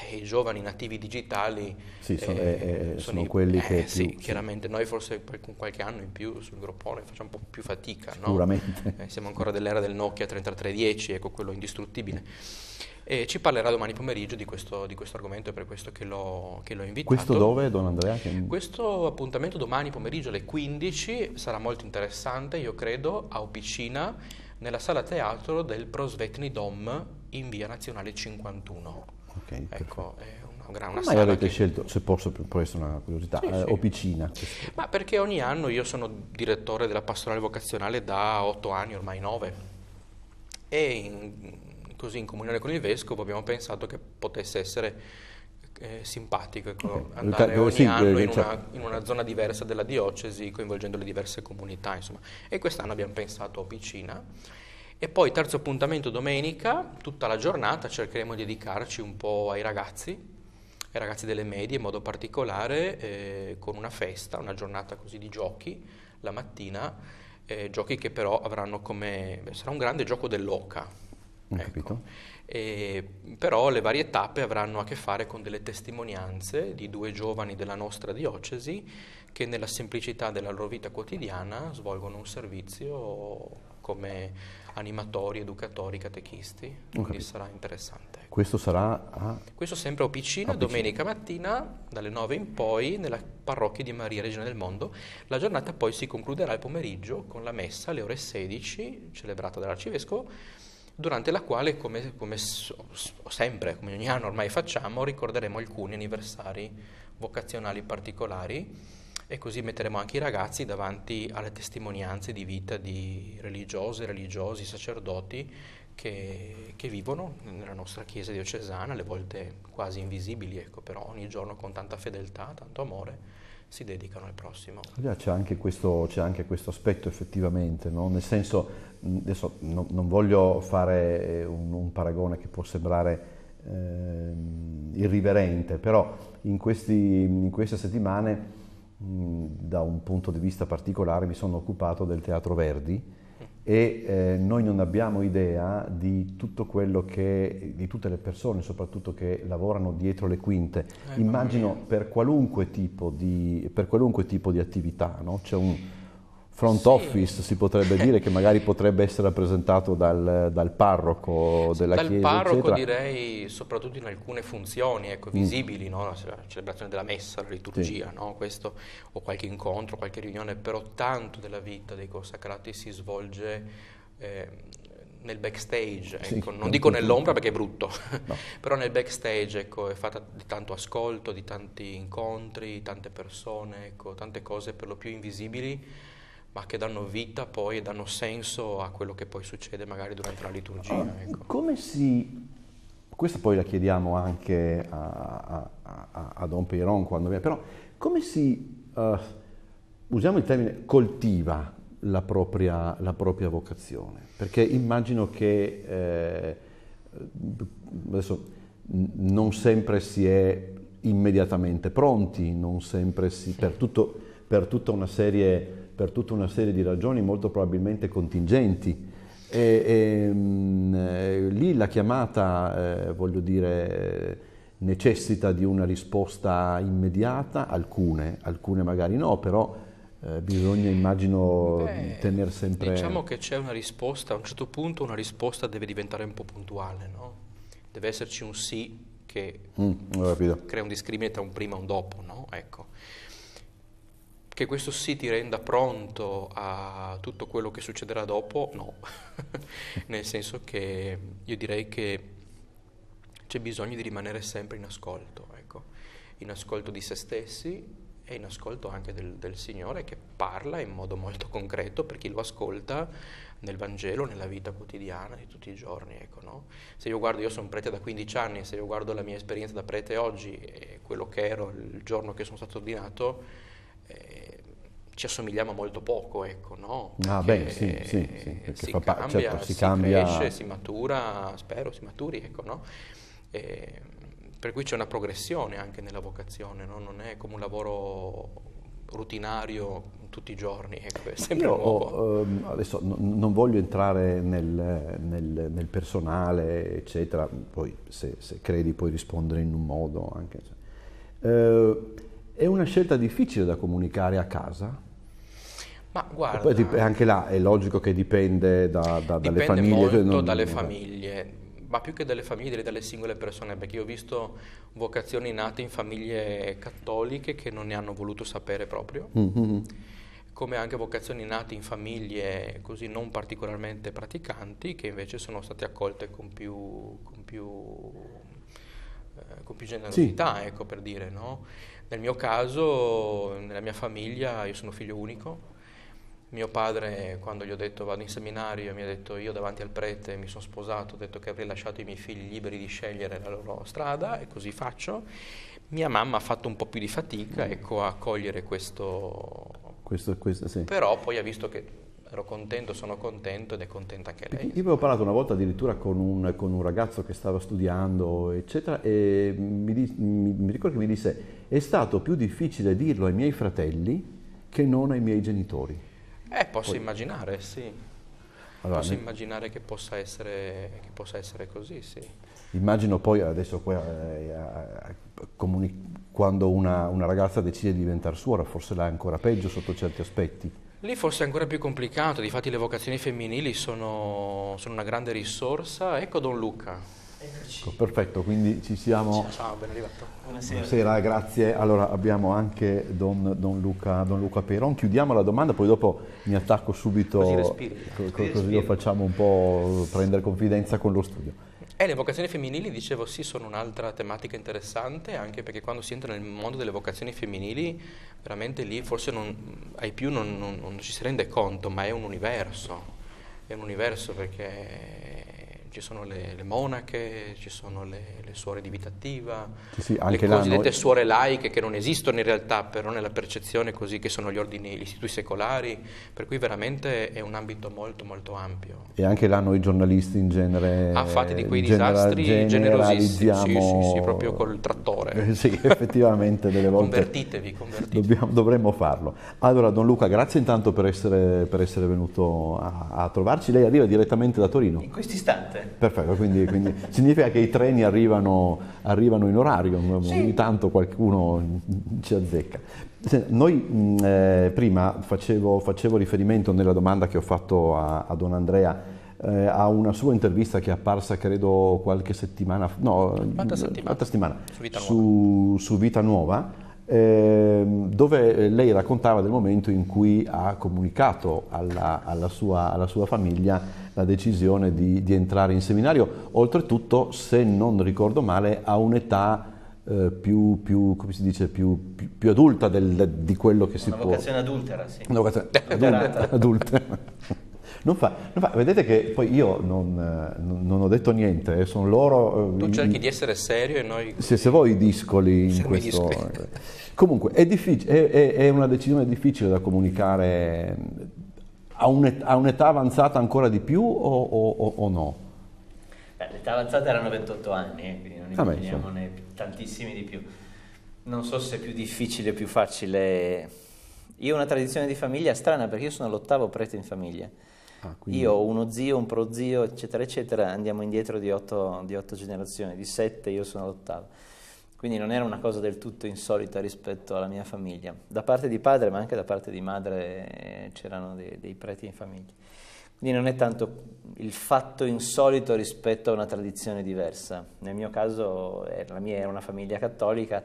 eh, i giovani nativi digitali sì, sono, eh, eh, eh sono, quelli che... Eh, più, sì, chiaramente noi forse con qualche anno in più sul groppone facciamo un po' più fatica, Sicuramente. No? siamo ancora dell'era del Nokia 3310, ecco quello indistruttibile e ci parlerà domani pomeriggio di questo, di questo argomento, è per questo che l'ho, che l'ho, invitato. Questo dove, Don Andrea? Che... Questo appuntamento domani pomeriggio alle 15 sarà molto interessante, io credo, a Opicina, nella sala teatro del Prosvetni Dom in via Nazionale 51. Ok, ecco, una, una Ma avete che... scelto, se posso, può essere una curiosità, sì, eh, sì. Opicina? Ma perché ogni anno io sono direttore della pastorale vocazionale da otto anni, ormai nove, e in così in comunione con il vescovo abbiamo pensato che potesse essere eh, simpatico ecco, andare ogni sì, anno eh, in una, in una, zona diversa della diocesi coinvolgendo le diverse comunità insomma. e quest'anno abbiamo pensato a Piccina e poi terzo appuntamento domenica tutta la giornata cercheremo di dedicarci un po' ai ragazzi ai ragazzi delle medie in modo particolare eh, con una festa una giornata così di giochi la mattina eh, giochi che però avranno come sarà un grande gioco dell'oca non ecco. capito. E, però le varie tappe avranno a che fare con delle testimonianze di due giovani della nostra diocesi che nella semplicità della loro vita quotidiana svolgono un servizio come animatori, educatori, catechisti, quindi sarà interessante. Questo sarà a... Questo sempre a Piccina, domenica mattina, dalle 9 in poi, nella parrocchia di Maria Regina del Mondo. La giornata poi si concluderà il pomeriggio con la messa alle ore 16, celebrata dall'Arcivescovo, durante la quale, come, come so, sempre, come ogni anno ormai facciamo, ricorderemo alcuni anniversari vocazionali particolari e così metteremo anche i ragazzi davanti alle testimonianze di vita di religiose, religiosi, sacerdoti che, che vivono nella nostra chiesa diocesana, alle volte quasi invisibili, ecco, però ogni giorno con tanta fedeltà, tanto amore si dedicano al prossimo. C'è anche, questo, anche questo aspetto effettivamente, no? nel senso, adesso no, non voglio fare eh, un, un, paragone che può sembrare eh, irriverente, però in, questi, in queste settimane mh, da un punto di vista particolare mi sono occupato del Teatro Verdi, e eh, noi non abbiamo idea di tutto quello che, di tutte le persone soprattutto che lavorano dietro le quinte. Eh, Immagino per qualunque tipo di, qualunque tipo di attività, no? c'è un front sì. office si potrebbe eh. dire che magari potrebbe essere rappresentato dal, dal parroco della dal chiesa dal parroco eccetera. direi soprattutto in alcune funzioni ecco, mm. visibili mm. no? la celebrazione della messa, la liturgia sì. no? Questo, o qualche incontro, qualche riunione però tanto della vita dei consacrati si svolge eh, nel backstage, sì, ecco. non dico nell'ombra perché è brutto, no. però nel backstage ecco, è fatta di tanto ascolto, di tanti incontri, tante persone, ecco, tante cose per lo più invisibili ma che danno vita poi e danno senso a quello che poi succede magari durante la liturgia. Ecco. Come si... Questa poi la chiediamo anche a, a, a, a Don Peyron quando viene, però come si, uh, usiamo il termine, coltiva la propria, la propria vocazione? Perché immagino che eh, adesso non sempre si è immediatamente pronti, non sempre si... per, tutto, per tutta una serie per tutta una serie di ragioni molto probabilmente contingenti. E, e, ehm, mh, eh, lì la chiamata, eh, voglio dire, necessita di una risposta immediata, alcune, alcune magari no, però eh, bisogna, immagino, Beh, tenere sempre... Diciamo che c'è una risposta, a un certo punto una risposta deve diventare un po' puntuale, no? Deve esserci un sì che mm, crea un discrimine tra un prima e un dopo, no? Ecco che questo sì ti renda pronto a tutto quello che succederà dopo, no, nel senso che io direi che c'è bisogno di rimanere sempre in ascolto, ecco. in ascolto di se stessi e in ascolto anche del, del, Signore che parla in modo molto concreto per chi lo ascolta nel Vangelo, nella vita quotidiana di tutti i giorni. Ecco, no? Se io guardo, io sono prete da 15 anni, se io guardo la mia esperienza da prete oggi e quello che ero il giorno che sono stato ordinato, ci assomigliamo molto poco, ecco, no? Ah, perché, ah, beh, sì, sì, sì perché si fa cambia, certo, si, si cambia... cresce, si matura, spero si maturi, ecco, no? E, per cui c'è una progressione anche nella vocazione, no? non è come un lavoro rutinario tutti i giorni. Ecco, è sempre Io, ho, ehm, adesso no, non voglio entrare nel, nel, nel personale, eccetera, poi se, se, credi puoi rispondere in un modo anche. Eh, è una scelta difficile da comunicare a casa? Ma guarda, poi, anche là è logico che dipende, da, da, dipende dalle famiglie. Molto cioè, non... dalle famiglie, ma più che dalle famiglie, dalle singole persone, perché io ho visto vocazioni nate in famiglie cattoliche che non ne hanno voluto sapere proprio, mm-hmm. come anche vocazioni nate in famiglie così non particolarmente praticanti, che invece sono state accolte con più, con più, eh, con più generosità, sì. ecco per dire, no? Nel mio caso, nella mia famiglia, io sono figlio unico, mio padre, quando gli ho detto vado in seminario, mi ha detto io davanti al prete mi sono sposato, ho detto che avrei lasciato i miei figli liberi di scegliere la loro strada e così faccio. Mia mamma ha fatto un po' più di fatica mm. ecco, a cogliere questo... questo, questo sì. Però poi ha visto che ero contento, sono contento ed è contenta anche lei. Io avevo parlato una volta addirittura con un, con un ragazzo che stava studiando, eccetera, e mi, mi, mi ricordo che mi disse è stato più difficile dirlo ai miei fratelli che non ai miei genitori. Eh, posso Poi. immaginare, sì. Allora, posso mi... immaginare che possa, essere, che possa essere così, sì. Immagino poi adesso eh, quando una, una, ragazza decide di diventare suora, forse l'ha ancora peggio sotto certi aspetti. Lì forse è ancora più complicato, difatti le vocazioni femminili sono, sono una grande risorsa. Ecco Don Luca, Ecco, perfetto, quindi ci siamo. Ciao, ben arrivato. Buonasera. Buonasera grazie. Allora abbiamo anche Don, don, Luca, don, Luca, Peron. Chiudiamo la domanda, poi dopo mi attacco subito, così, respiri. così, respiri. lo facciamo un po' prendere confidenza con lo studio. Eh, le vocazioni femminili, dicevo, sì, sono un'altra tematica interessante, anche perché quando si entra nel mondo delle vocazioni femminili, veramente lì forse non, ai più non, non, non ci si rende conto, ma è un universo, è un universo perché ci sono le, le monache, ci sono le, le, suore di vita attiva, sì, sì, le cosiddette noi... suore laiche che non esistono in realtà, però nella percezione così che sono gli ordini, gli istituti secolari, per cui veramente è un ambito molto molto ampio. E anche là noi giornalisti in genere... Ah, fate di quei genera- disastri generosissimi, sì, sì, sì, proprio col trattore. Eh, sì, effettivamente delle volte... convertitevi, convertitevi. Dobbiamo, dovremmo farlo. Allora, Don Luca, grazie intanto per essere, per essere venuto a, a trovarci. Lei arriva direttamente da Torino. In questo istante. 7. Perfetto, quindi, quindi significa che i treni arrivano, arrivano in orario, sì. ogni tanto qualcuno ci azzecca. Noi eh, prima facevo, facevo, riferimento nella domanda che ho fatto a, a Don Andrea eh, a una sua intervista che è apparsa credo qualche settimana, fa, no, eh, settimana. settimana su Vita Nuova, su, Vita Nuova ehm, dove eh, lei raccontava del momento in cui ha comunicato alla, alla, sua, alla sua famiglia la decisione di, di entrare in seminario, oltretutto se non ricordo male a un'età eh, più, più, dice, più, più, adulta del, di quello che si una può... Una vocazione adultera, sì. Una vocazione adultera. adultera. non fa, non fa. vedete che poi io non, non ho detto niente, eh, sono loro... Eh, tu cerchi i, di essere serio e noi... Siete voi i discoli in questo... Discoli. Comunque, è, diffic- è, è, è una decisione difficile da comunicare a un'età avanzata ancora di più o, o, o no? Beh, l'età avanzata erano 28 anni, eh, quindi non immaginiamo ah, tantissimi di più. Non so se è più difficile o più facile. Io ho una tradizione di famiglia strana perché io sono l'ottavo prete in famiglia. Ah, quindi... Io ho uno zio, un prozio, eccetera, eccetera, andiamo indietro di otto, di otto generazioni, di sette, io sono l'ottavo. Quindi non era una cosa del tutto insolita rispetto alla mia famiglia. Da parte di padre, ma anche da parte di madre, eh, c'erano dei, dei preti in famiglia. Quindi non è tanto il fatto insolito rispetto a una tradizione diversa. Nel mio caso, eh, la mia era una famiglia cattolica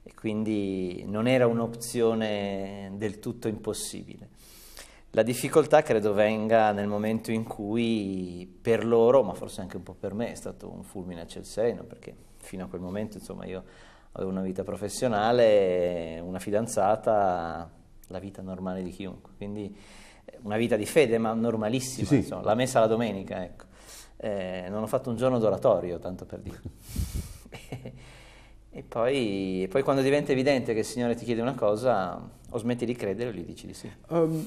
e quindi non era un'opzione del tutto impossibile. La difficoltà credo venga nel momento in cui per loro, ma forse anche un po' per me, è stato un fulmine a ciel sereno, perché fino a quel momento insomma io avevo una vita professionale, una fidanzata, la vita normale di chiunque, quindi eh, una vita di fede ma normalissima, sì, insomma, la messa la domenica, ecco. Eh, non ho fatto un giorno d'oratorio, tanto per dire. e, poi, e poi quando diventa evidente che il Signore ti chiede una cosa, o smetti di credere o gli dici di sì? Um,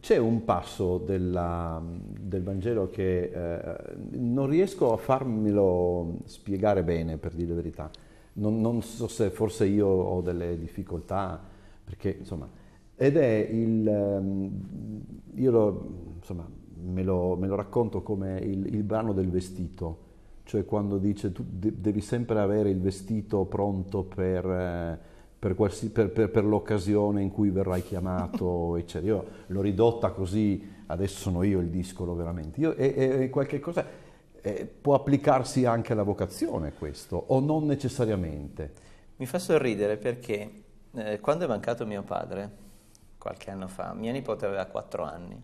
c'è un passo della, del Vangelo che eh, non riesco a farmelo spiegare bene, per dire la verità. Non, non so se forse io ho delle difficoltà, perché insomma, ed è il, ehm, io lo, insomma, me, lo, me lo, racconto come il, il, brano del vestito, cioè quando dice tu devi sempre avere il vestito pronto per... Eh, per, qualsi, per, per, per l'occasione in cui verrai chiamato, eccetera. Io l'ho ridotta così, adesso sono io il discolo veramente. Io, e, e qualche cosa eh, può applicarsi anche alla vocazione questo, o non necessariamente. Mi fa sorridere perché eh, quando è mancato mio padre, qualche anno fa, mia nipote aveva quattro anni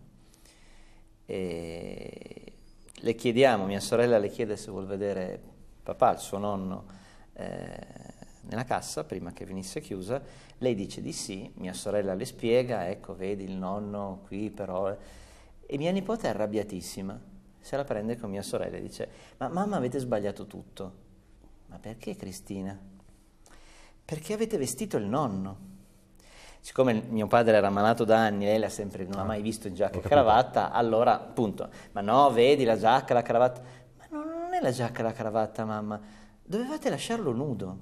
e le chiediamo, mia sorella le chiede se vuol vedere papà, il suo nonno, eh, nella cassa, prima che venisse chiusa, lei dice di sì, mia sorella le spiega, ecco, vedi il nonno qui però... Eh, e mia nipote è arrabbiatissima, se la prende con mia sorella e dice, ma mamma avete sbagliato tutto. Ma perché Cristina? Perché avete vestito il nonno? siccome mio padre era malato da anni, lei l'ha sempre, non ha ah, mai visto in giacca e cravatta, allora punto. Ma no, vedi la giacca, la cravatta. Ma non è la giacca e la cravatta, mamma. Dovevate lasciarlo nudo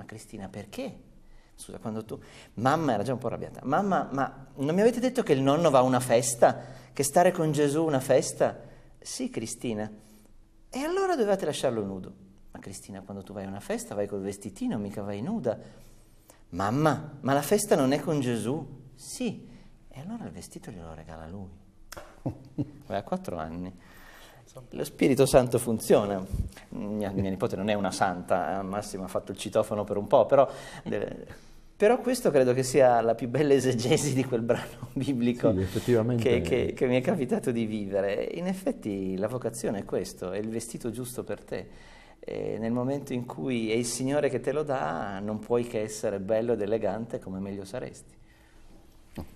ma Cristina perché? Scusa, quando tu... Mamma era già un po' arrabbiata. Mamma, ma non mi avete detto che il nonno va a una festa? Che stare con Gesù è una festa? Sì, Cristina. E allora dovevate lasciarlo nudo. Ma Cristina, quando tu vai a una festa vai col vestitino, mica vai nuda. Mamma, ma la festa non è con Gesù? Sì. E allora il vestito glielo regala lui. a quattro anni. Lo Spirito Santo funziona. Mia, mia nipote non è una santa, eh, al massimo ha fatto il citofono per un po', però, però questo credo che sia la più bella esegesi di quel brano biblico sì, che, che, che mi è capitato di vivere. In effetti la vocazione è questo, è il vestito giusto per te. E nel momento in cui è il Signore che te lo dà, non puoi che essere bello ed elegante come meglio saresti.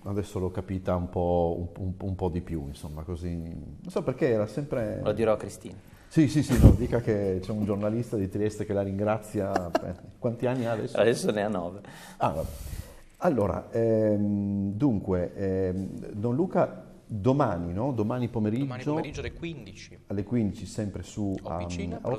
Adesso l'ho capita un po', un, un, un po', di più, insomma, così. Non so perché era sempre... Lo dirò a Cristina. Sì, sì, sì, no, dica che c'è un giornalista di Trieste che la ringrazia. Eh, quanti anni ha adesso? Adesso ne ha nove. Ah, vabbè. Allora, ehm, dunque, ehm, Don Luca, domani, no? Domani pomeriggio. Domani pomeriggio alle 15. Alle 15, sempre su Opicina, um,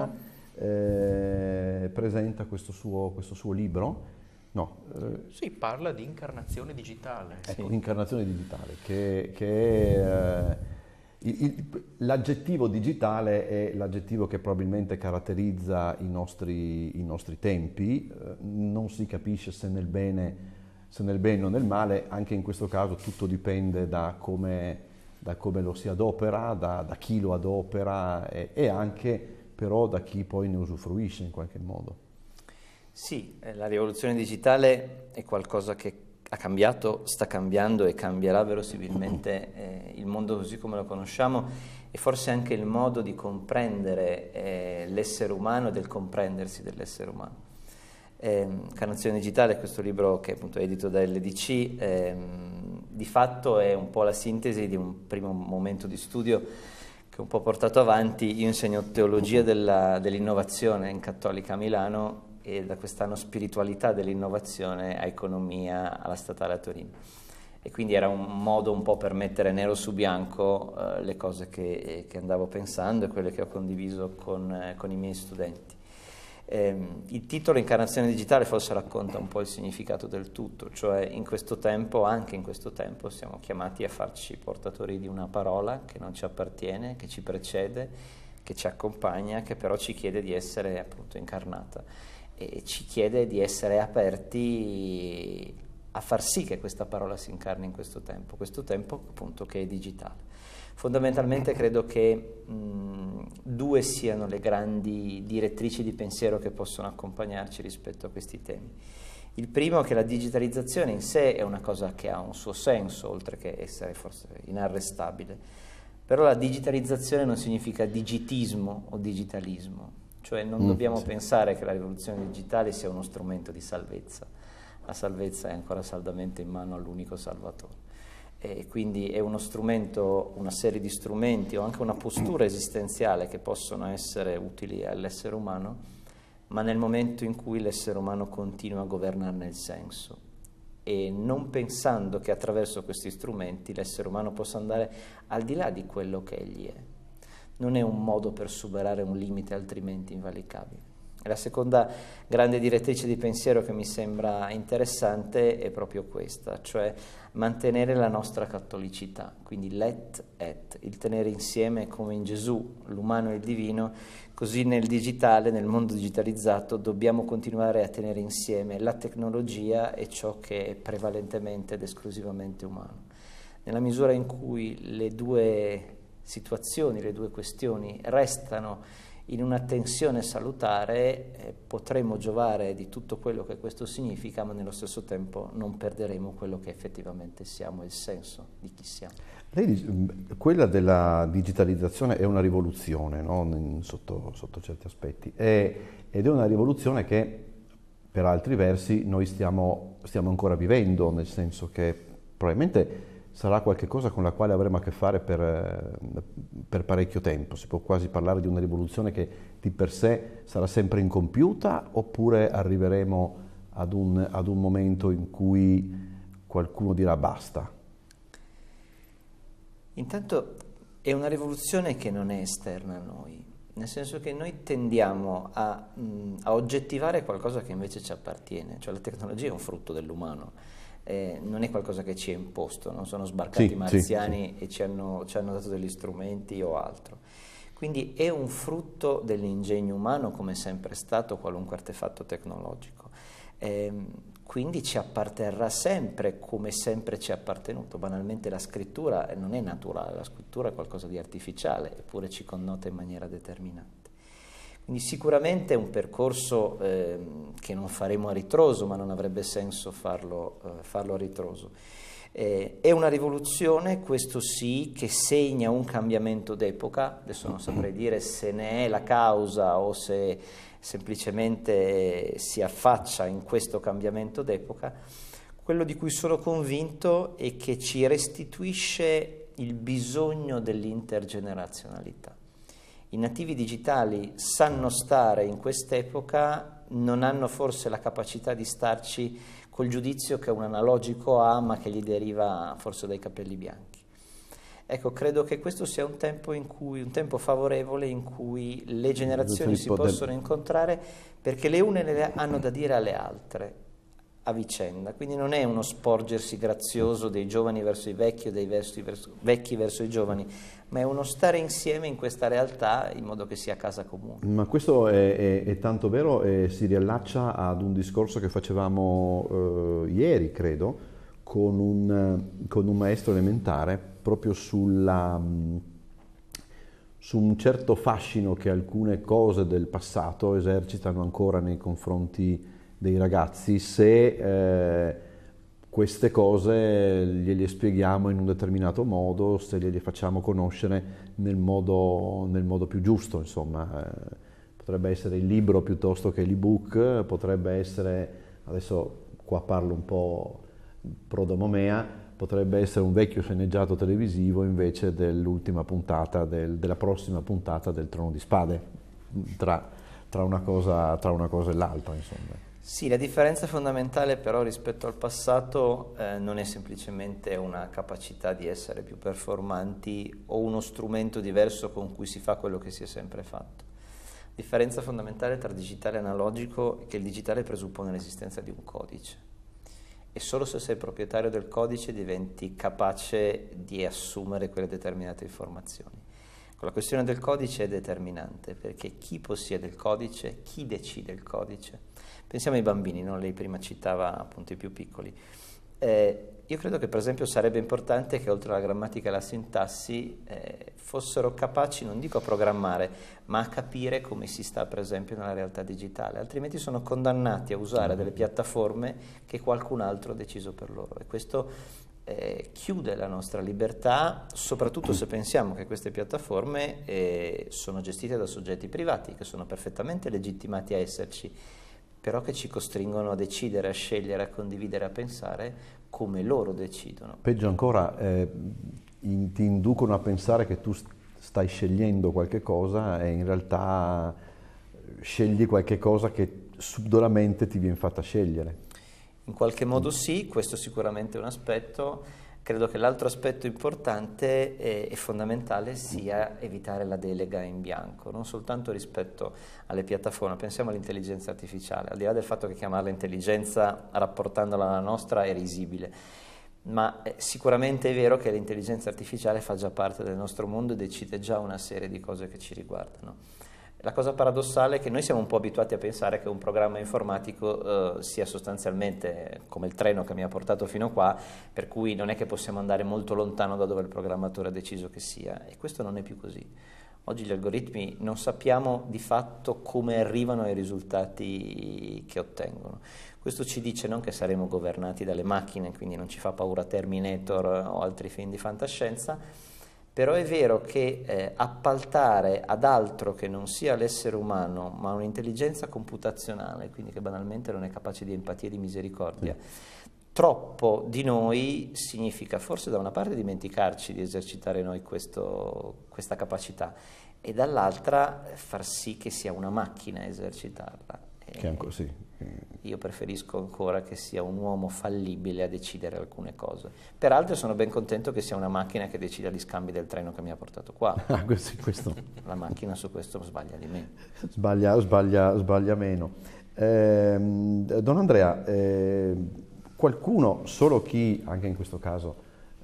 a eh, presenta questo suo, questo suo libro No. Eh, sì, parla di incarnazione digitale. Ecco, sì. incarnazione digitale, che, che è, eh, il, il, l'aggettivo digitale è l'aggettivo che probabilmente caratterizza i nostri, i nostri tempi, eh, non si capisce se nel bene se nel bene o nel male, anche in questo caso tutto dipende da come, da come lo si adopera, da, da chi lo adopera e, e anche però da chi poi ne usufruisce in qualche modo. Sì, eh, la rivoluzione digitale è qualcosa che ha cambiato, sta cambiando e cambierà verosimilmente eh, il mondo così come lo conosciamo e forse anche il modo di comprendere eh, l'essere umano e del comprendersi dell'essere umano. Eh, Canazione Digitale, questo libro che è appunto edito da LDC, ehm, di fatto è un po' la sintesi di un primo momento di studio che ho un po' portato avanti. Io insegno teologia della, dell'innovazione in Cattolica a Milano e da quest'anno spiritualità dell'innovazione a economia alla statale a Torino. E quindi era un modo un po' per mettere nero su bianco eh, le cose che, che, andavo pensando e quelle che ho condiviso con, eh, con i miei studenti. Eh, il titolo Incarnazione digitale forse racconta un po' il significato del tutto, cioè in questo tempo, anche in questo tempo, siamo chiamati a farci portatori di una parola che non ci appartiene, che ci precede, che ci accompagna, che però ci chiede di essere appunto incarnata e ci chiede di essere aperti a far sì che questa parola si incarni in questo tempo, questo tempo appunto che è digitale. Fondamentalmente credo che mh, due siano le grandi direttrici di pensiero che possono accompagnarci rispetto a questi temi. Il primo è che la digitalizzazione in sé è una cosa che ha un suo senso, oltre che essere forse inarrestabile, però la digitalizzazione non significa digitismo o digitalismo, cioè non mm, dobbiamo sì. pensare che la rivoluzione digitale sia uno strumento di salvezza. La salvezza è ancora saldamente in mano all'unico salvatore. E quindi è uno strumento, una serie di strumenti o anche una postura esistenziale che possono essere utili all'essere umano, ma nel momento in cui l'essere umano continua a governarne il senso e non pensando che attraverso questi strumenti l'essere umano possa andare al di là di quello che egli è non è un modo per superare un limite altrimenti invalicabile. La seconda grande direttrice di pensiero che mi sembra interessante è proprio questa, cioè mantenere la nostra cattolicità, quindi let et, il tenere insieme come in Gesù l'umano e il divino, così nel digitale, nel mondo digitalizzato, dobbiamo continuare a tenere insieme la tecnologia e ciò che è prevalentemente ed esclusivamente umano. Nella misura in cui le due situazioni, le due questioni restano in una tensione salutare, eh, potremo giovare di tutto quello che questo significa, ma nello stesso tempo non perderemo quello che effettivamente siamo, il senso di chi siamo. Lei dice, mm, quella della digitalizzazione è una rivoluzione, no? sotto, sotto, certi aspetti, è, ed è una rivoluzione che per altri versi noi stiamo, stiamo ancora vivendo, nel senso che probabilmente sarà qualcosa con la quale avremo a che fare per, eh, per, parecchio tempo. Si può quasi parlare di una rivoluzione che di per sé sarà sempre incompiuta oppure arriveremo ad un, ad un momento in cui qualcuno dirà basta? Intanto è una rivoluzione che non è esterna a noi, nel senso che noi tendiamo a, mm, a oggettivare qualcosa che invece ci appartiene, cioè la tecnologia è un frutto dell'umano eh, non è qualcosa che ci è imposto, non sono sbarcati sì, marziani sì, e ci hanno, ci hanno dato degli strumenti o altro. Quindi è un frutto dell'ingegno umano come è sempre stato qualunque artefatto tecnologico. Eh, quindi ci apparterrà sempre come sempre ci è appartenuto. Banalmente la scrittura eh, non è naturale, la scrittura è qualcosa di artificiale, eppure ci connota in maniera determinata. Quindi sicuramente è un percorso eh, che non faremo a ritroso, ma non avrebbe senso farlo, eh, farlo a ritroso. Eh, è una rivoluzione, questo sì, che segna un cambiamento d'epoca, adesso non saprei dire se ne è la causa o se semplicemente si affaccia in questo cambiamento d'epoca. Quello di cui sono convinto è che ci restituisce il bisogno dell'intergenerazionalità i nativi digitali sanno stare in quest'epoca, non hanno forse la capacità di starci col giudizio che un analogico ha, ma che gli deriva forse dai capelli bianchi. Ecco, credo che questo sia un tempo, in cui, un tempo favorevole in cui le generazioni si possono incontrare perché le une le hanno da dire alle altre a vicenda, quindi non è uno sporgersi grazioso dei giovani verso i vecchi o dei verso, verso, vecchi verso i giovani, ma è uno stare insieme in questa realtà in modo che sia casa comune. Ma questo è, è, è tanto vero e si riallaccia ad un discorso che facevamo eh, ieri, credo, con un, con un, maestro elementare proprio sulla, mm, su un certo fascino che alcune cose del passato esercitano ancora nei confronti dei ragazzi se eh, queste cose gliele spieghiamo in un determinato modo, se gliele facciamo conoscere nel modo, nel modo più giusto, insomma. Eh, potrebbe essere il libro piuttosto che l'ebook, potrebbe essere, adesso qua parlo un po' prodomomea, potrebbe essere un vecchio sceneggiato televisivo invece dell'ultima puntata, del, della prossima puntata del Trono di Spade, tra, tra, una, cosa, tra una cosa e l'altra, insomma. Sì, la differenza fondamentale però rispetto al passato eh, non è semplicemente una capacità di essere più performanti o uno strumento diverso con cui si fa quello che si è sempre fatto. La differenza fondamentale tra digitale e analogico è che il digitale presuppone l'esistenza di un codice e solo se sei proprietario del codice diventi capace di assumere quelle determinate informazioni. La questione del codice è determinante perché chi possiede il codice, chi decide il codice, Pensiamo ai bambini, no? lei prima citava appunto i più piccoli. Eh, io credo che per esempio sarebbe importante che oltre alla grammatica e alla sintassi eh, fossero capaci, non dico a programmare, ma a capire come si sta per esempio nella realtà digitale, altrimenti sono condannati a usare delle piattaforme che qualcun altro ha deciso per loro e questo eh, chiude la nostra libertà, soprattutto se pensiamo che queste piattaforme eh, sono gestite da soggetti privati che sono perfettamente legittimati a esserci però che ci costringono a decidere, a scegliere, a condividere, a pensare come loro decidono. Peggio ancora, eh, in, ti inducono a pensare che tu stai scegliendo qualche cosa e in realtà eh, scegli qualche cosa che subdolamente ti viene fatta scegliere. In qualche modo sì, questo sicuramente è un aspetto. Credo che l'altro aspetto importante e fondamentale sia evitare la delega in bianco, non soltanto rispetto alle piattaforme, pensiamo all'intelligenza artificiale, al di là del fatto che chiamarla intelligenza rapportandola alla nostra è risibile, ma eh, sicuramente è vero che l'intelligenza artificiale fa già parte del nostro mondo e decide già una serie di cose che ci riguardano. La cosa paradossale è che noi siamo un po' abituati a pensare che un programma informatico eh, sia sostanzialmente come il treno che mi ha portato fino qua, per cui non è che possiamo andare molto lontano da dove il programmatore ha deciso che sia, e questo non è più così. Oggi gli algoritmi non sappiamo di fatto come arrivano ai risultati che ottengono. Questo ci dice non che saremo governati dalle macchine, quindi non ci fa paura Terminator o altri film di fantascienza, però è vero che eh, appaltare ad altro che non sia l'essere umano, ma un'intelligenza computazionale, quindi che banalmente non è capace di empatia e di misericordia, troppo di noi significa forse da una parte dimenticarci di esercitare noi questo, questa capacità e dall'altra far sì che sia una macchina a esercitarla. Che è ancora, sì, io preferisco ancora che sia un uomo fallibile a decidere alcune cose. Peraltro sono ben contento che sia una macchina che decida gli scambi del treno che mi ha portato qua. Ah, questo, questo. La macchina su questo sbaglia di meno. Sbaglia, sbaglia, sbaglia meno. Eh, don Andrea, eh, qualcuno, solo chi, anche in questo caso,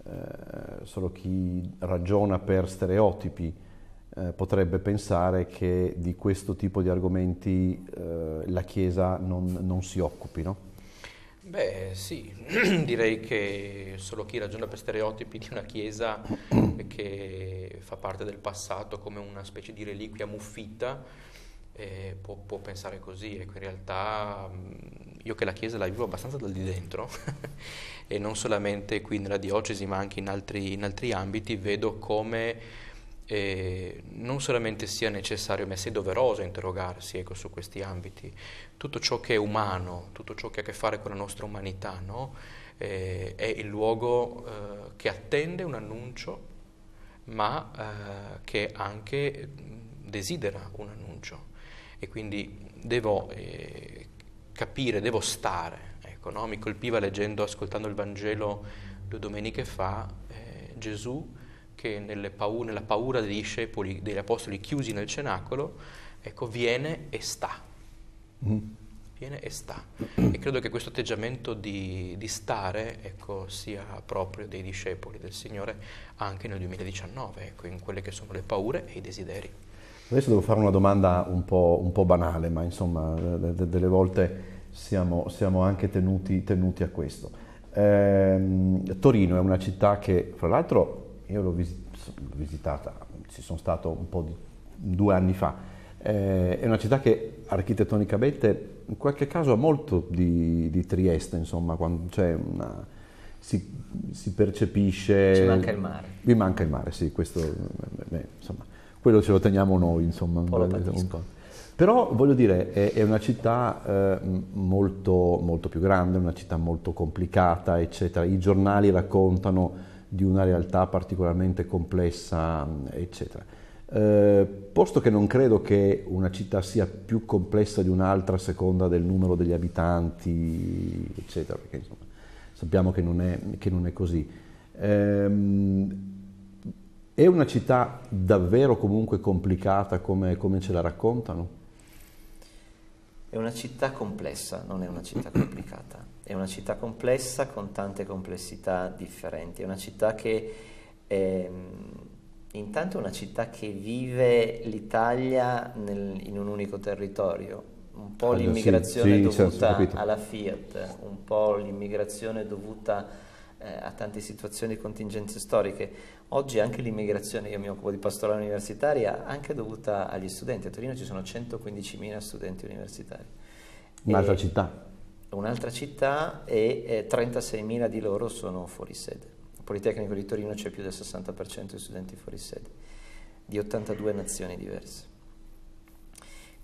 eh, solo chi ragiona per stereotipi, eh, potrebbe pensare che di questo tipo di argomenti eh, la Chiesa non, non si occupi, no? Beh sì, direi che solo chi ragiona per stereotipi di una Chiesa che fa parte del passato come una specie di reliquia muffita eh, può, può, pensare così, ecco in realtà mm, io che la Chiesa la vivo abbastanza dal di dentro e non solamente qui nella diocesi ma anche in altri, in altri ambiti vedo come e non solamente sia necessario, ma sia doveroso interrogarsi ecco, su questi ambiti. Tutto ciò che è umano, tutto ciò che ha a che fare con la nostra umanità, no? eh, è il luogo eh, che attende un annuncio, ma eh, che anche desidera un annuncio. E quindi devo eh, capire, devo stare. Ecco, no? Mi colpiva leggendo, ascoltando il Vangelo due domeniche fa, eh, Gesù che paura, nella paura dei discepoli, degli apostoli chiusi nel cenacolo, ecco, viene e sta. Mm. Viene e sta. E credo che questo atteggiamento di, di stare ecco, sia proprio dei discepoli del Signore anche nel 2019, ecco, in quelle che sono le paure e i desideri. Adesso devo fare una domanda un po', un po banale, ma insomma delle volte siamo, siamo anche tenuti, tenuti, a questo. Ehm, Torino è una città che, fra l'altro, io l'ho visitata, ci sono stato un po' di due anni fa, eh, è una città che architettonicamente in qualche caso ha molto di, di Trieste, insomma, cioè, una, si, si, percepisce... Ci manca il mare. Vi manca il mare, sì, questo, beh, insomma, quello ce lo teniamo noi, insomma. Però voglio dire, è, è una città eh, molto, molto più grande, una città molto complicata, eccetera. I giornali raccontano di una realtà particolarmente complessa, mm, eccetera. Eh, posto che non credo che una città sia più complessa di un'altra a seconda del numero degli abitanti, eccetera, perché insomma, sappiamo che non è, che non è così. Eh, è una città davvero comunque complicata come, come ce la raccontano? È una città complessa, non è una città complicata è una città complessa con tante complessità differenti, è una città che eh, intanto è una città che vive l'Italia nel, in un unico territorio, un po' allora, l'immigrazione sì, sì, dovuta certo, alla Fiat, un po' l'immigrazione dovuta eh, a tante situazioni e contingenze storiche. Oggi anche l'immigrazione, io mi occupo di pastorale universitaria, anche dovuta agli studenti. A Torino ci sono 115.000 studenti universitari. Un'altra e... città un'altra città e eh, 36.000 di loro sono fuori sede. Il Politecnico di Torino c'è più del 60% di studenti fuori sede, di 82 nazioni diverse.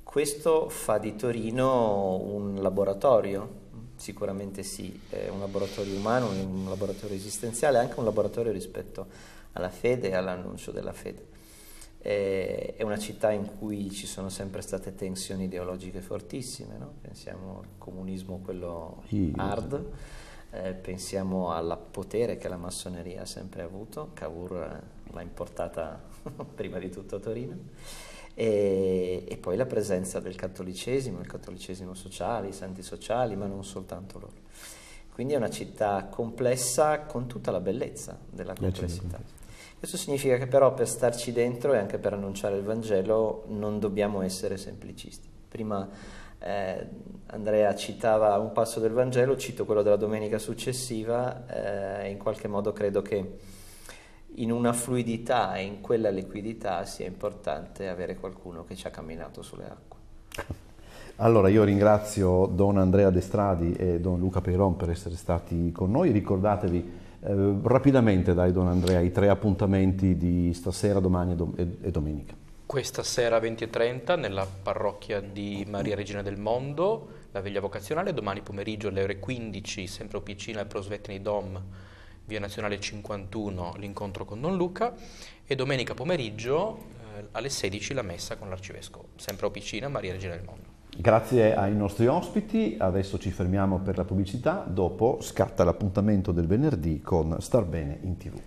Questo fa di Torino un laboratorio, sicuramente sì, è un laboratorio umano, un laboratorio esistenziale, anche un laboratorio rispetto alla fede e all'annuncio della fede. Eh, è una città in cui ci sono sempre state tensioni ideologiche fortissime, no? pensiamo al comunismo quello hard, eh, pensiamo al potere che la massoneria ha sempre avuto, Cavour eh, l'ha importata prima di tutto a Torino, e, e, poi la presenza del cattolicesimo, il cattolicesimo sociale, i santi sociali, ma non soltanto loro. Quindi è una città complessa con tutta la bellezza della eh, certo, complessità. Certo. Questo significa che però per starci dentro e anche per annunciare il Vangelo non dobbiamo essere semplicisti. Prima eh, Andrea citava un passo del Vangelo, cito quello della domenica successiva, eh, in qualche modo credo che in una fluidità e in quella liquidità sia importante avere qualcuno che ci ha camminato sulle acque. Allora io ringrazio Don Andrea Destradi e Don Luca Peron per essere stati con noi, ricordatevi eh, rapidamente dai Don Andrea i tre appuntamenti di stasera, domani e, dom- e domenica. Questa sera 20.30 nella parrocchia di Maria Regina del Mondo, la veglia vocazionale, domani pomeriggio alle ore 15, sempre Opicina e Prosvetni Dom, via nazionale 51, l'incontro con Don Luca e domenica pomeriggio eh, alle 16 la messa con l'arcivescovo, sempre Opicina, Maria Regina del Mondo. Grazie ai nostri ospiti, adesso ci fermiamo per la pubblicità, dopo scatta l'appuntamento del venerdì con Star Bene in TV.